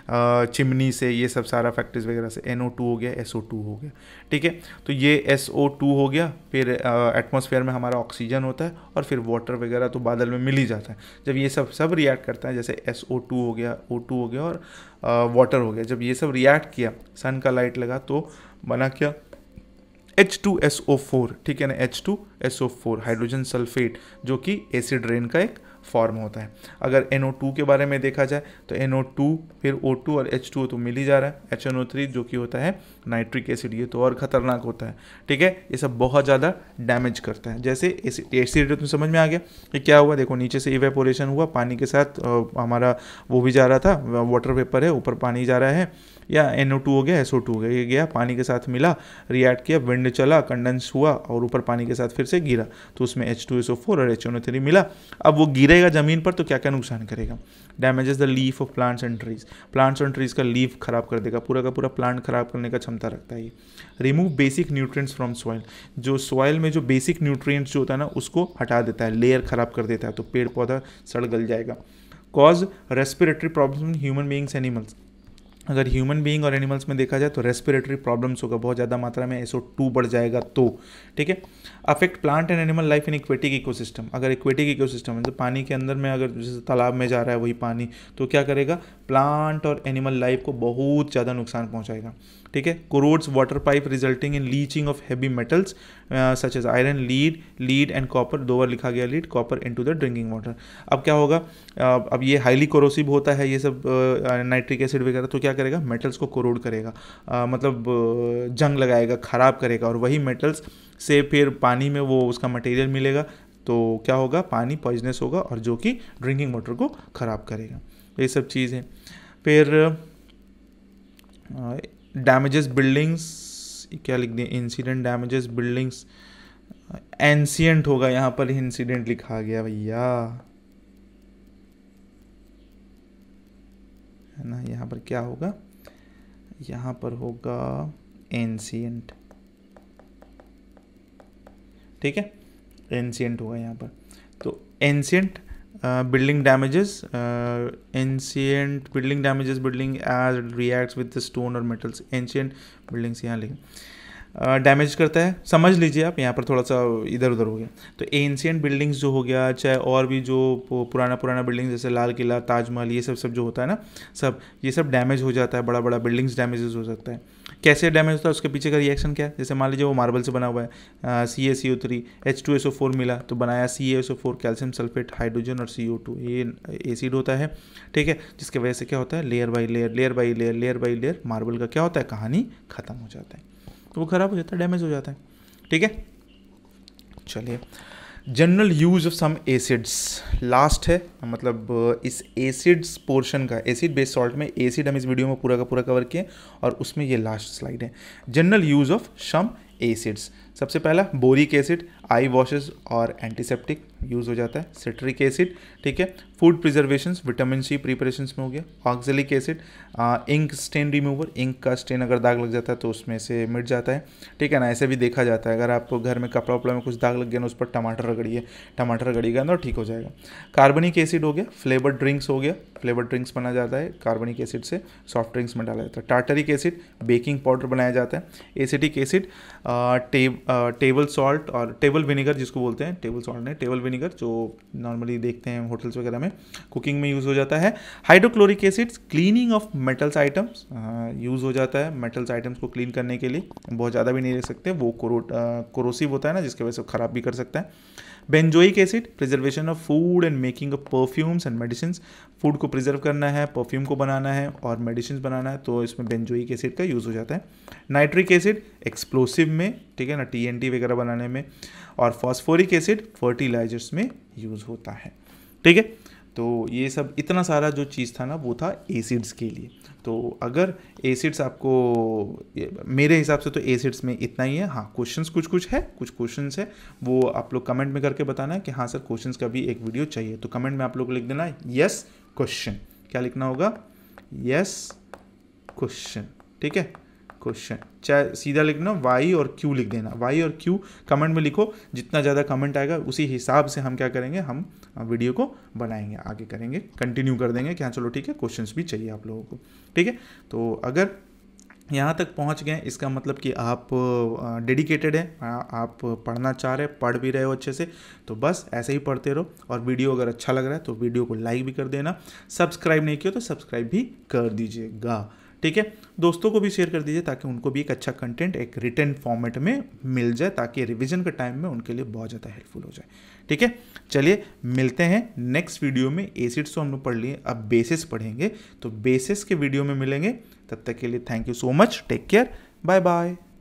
चिमनी से ये सब सारा फैक्ट्रीज वगैरह से एन हो गया एस हो गया ठीक है तो ये एस हो गया फिर एटमोसफेयर में हमारा ऑक्सीजन होता है और फिर वाटर वगैरह तो बादल में मिल ही जाता है जब ये सब सब रिएक्ट करता है जैसे एस हो गया ओ हो गया और वाटर हो गया जब ये सब रिएक्ट किया सन का लाइट लगा तो बना क्या H two S O four ठीक है ना H two S O four hydrogen sulphate जो कि एसिड रेन का एक फॉर्म होता है अगर एन के बारे में देखा जाए तो एन फिर ओ और एच तो मिल ही जा रहा है एच जो कि होता है नाइट्रिक एसिड ये तो और ख़तरनाक होता है ठीक है ये सब बहुत ज़्यादा डैमेज करता है जैसे एसिड तो समझ में आ गया कि क्या हुआ देखो नीचे से इवेपोरेशन हुआ पानी के साथ हमारा वो भी जा रहा था वाटर वेपर है ऊपर पानी जा रहा है या एन हो गया एस हो गया ये गया पानी के साथ मिला रिएक्ट किया विंड चला कंडेंस हुआ और ऊपर पानी के साथ फिर से गिरा तो उसमें एच और एच मिला अब वो गिर गिरेगा ज़मीन पर तो क्या क्या नुकसान करेगा damages the leaf of plants and trees plants and trees का लीफ खराब कर देगा पूरा का पूरा प्लांट खराब करने का क्षमता रखता है ये remove basic nutrients from soil जो सॉइल में जो बेसिक न्यूट्रिएंट्स जो होता है ना उसको हटा देता है लेयर खराब कर देता है तो पेड़ पौधा सड़ गल जाएगा cause respiratory problem human beings animals अगर ह्यूमन बीइंग और एनिमल्स में देखा जाए तो रेस्पिरेटरी प्रॉब्लम्स होगा बहुत ज़्यादा मात्रा में एसओ टू बढ़ जाएगा तो ठीक है affect plant and animal life in aquatic ecosystem अगर इक्वेटिक इकोसिस्टम मतलब पानी के अंदर में अगर जैसे तालाब में जा रहा है वही पानी तो क्या करेगा प्लांट और एनिमल लाइफ को बहुत ज़्यादा नुकसान पहुँचाएगा ठीक है corrodes water pipe resulting in leaching of heavy metals such as iron lead lead and copper दो बार लिखा गया lead copper into the drinking water अब क्या होगा अब ये हाईली क्रोसिव होता है ये सब नाइट्रिक uh, एसिड वगैरह तो क्या करेगा मेटल्स को कोरोड करेगा uh, मतलब uh, जंग लगाएगा ख़राब करेगा और वही मेटल्स से फिर पानी में वो उसका मटेरियल मिलेगा तो क्या होगा पानी पॉइजनस होगा और जो कि ड्रिंकिंग वाटर को ख़राब करेगा ये सब चीज़ है फिर uh, डैमेजेस बिल्डिंग्स क्या लिख दिए इंसिडेंट डैमेजेस बिल्डिंग्स एंसियंट होगा यहां पर इंसिडेंट लिखा गया भैया है ना यहां पर क्या होगा यहां पर होगा एंसियंट ठीक है एंसियंट होगा यहां पर तो ancient Uh, building damages uh, ancient building damages building as reacts with the stone or metals ancient buildings यहाँ लिखें डैमेज uh, करता है समझ लीजिए आप यहाँ पर थोड़ा सा इधर उधर हो गया तो एंशियंट बिल्डिंग्स जो हो गया चाहे और भी जो पुराना पुराना बिल्डिंग जैसे लाल किला ताजमहल ये सब सब जो होता है ना सब ये सब डैमेज हो जाता है बड़ा बड़ा बिल्डिंग्स डैमेजेस हो सकता है कैसे डैमेज होता है उसके पीछे का रिएक्शन क्या है जैसे मान लीजिए वो मार्बल से बना हुआ है C A C O three H two S O four मिला तो बनाया C S O four calcium sulphate hydrogen और सी ओ टू ये एसिड होता है ठीक है जिसकी वजह से क्या होता है layer by layer layer by layer layer by layer marble का क्या होता है कहानी ख़त्म हो जाता है तो वो ख़राब हो जाता है डैमेज हो जाता है ठीक है चलिए general use of some acids last है मतलब uh, इस एसिड्स पोर्शन का एसिड बेस्ड सॉल्ट में एसिड हम इस वीडियो में पूरा का पूरा कवर किए और उसमें ये लास्ट स्लाइड है general use of some acids सबसे पहला बोरिक एसिड आई वॉशेज और एंटीसेप्टिक यूज़ हो जाता है सिट्रिक एसिड ठीक है food preservation vitamin C preparation में हो गया oxalic acid ink stain remover ink का स्टेन अगर दाग लग जाता है तो उसमें से मिट जाता है ठीक है ना ऐसे भी देखा जाता है अगर आपको घर में कपड़ा उपड़ा में कुछ दाग लग गया ना उस पर टमाटर रगड़िए टमाटर रगड़िएगा ना ठीक हो जाएगा कार्बनिक एसिड हो गया फ्लेवर ड्रिंक्स हो गया फ्लेवर ड्रिंक्स बनाया जाता है कार्बनिक एसिड से सॉफ्ट ड्रिंक्स में डाला जाता है टार्टरिक एसिड बेकिंग पाउडर बनाया जाता है एसिटिक एसिड टेबल सॉल्ट और टेबल टेबल विनेगर जिसको बोलते हैं टेबल सॉल्ट नहीं टेबल विनेगर जो नॉर्मली देखते हैं होटल्स वगैरह में कुकिंग में यूज़ हो जाता है hydrochloric acid cleaning of metals items use हो जाता है मेटल्स आइटम्स को क्लीन करने के लिए बहुत ज़्यादा भी नहीं रख सकते वो कोरोसिव होता है ना जिसकी वजह से ख़राब भी कर सकता है benzoic acid preservation of food and making of perfumes and medicine food को प्रिजर्व करना है परफ्यूम को बनाना है और मेडिसिन बनाना है तो इसमें बेंजोइक एसिड का यूज़ हो जाता है नाइट्रिक एसिड एक्सप्लोसिव में ठीक है ना टी वगैरह बनाने में और फॉस्फोरिक एसिड फर्टिलाइजर्स में यूज़ होता है ठीक है तो ये सब इतना सारा जो चीज़ था ना वो था एसिड्स के लिए तो अगर एसिड्स आपको मेरे हिसाब से तो एसिड्स में इतना ही है हाँ क्वेश्चंस कुछ कुछ है कुछ क्वेश्चंस है वो आप लोग कमेंट में करके बताना है कि हाँ सर क्वेश्चंस का भी एक वीडियो चाहिए तो कमेंट में आप लोग लिख देना यस क्वेश्चन क्या लिखना होगा यस क्वेश्चन ठीक है क्वेश्चन चाहे सीधा लिखना वाई और क्यू लिख देना वाई और क्यू कमेंट में लिखो जितना ज़्यादा कमेंट आएगा उसी हिसाब से हम क्या करेंगे हम वीडियो को बनाएंगे आगे करेंगे कंटिन्यू कर देंगे कि हाँ चलो ठीक है क्वेश्चन भी चाहिए आप लोगों को ठीक है तो अगर यहाँ तक पहुँच गए इसका मतलब कि आप डेडिकेटेड हैं आप पढ़ना चाह रहे पढ़ भी रहे हो अच्छे से तो बस ऐसे ही पढ़ते रहो और वीडियो अगर अच्छा लग रहा है तो वीडियो को लाइक भी कर देना सब्सक्राइब नहीं किया तो सब्सक्राइब भी कर दीजिएगा ठीक है दोस्तों को भी शेयर कर दीजिए ताकि उनको भी एक अच्छा कंटेंट एक रिटर्न फॉर्मेट में मिल जाए ताकि रिविजन के टाइम में उनके लिए बहुत ज़्यादा हेल्पफुल हो जाए ठीक है चलिए मिलते हैं नेक्स्ट वीडियो में एसिड्स तो हमने पढ़ लिए अब बेसिस पढ़ेंगे तो बेसिस के वीडियो में मिलेंगे तब तक के लिए thank you so much take care bye bye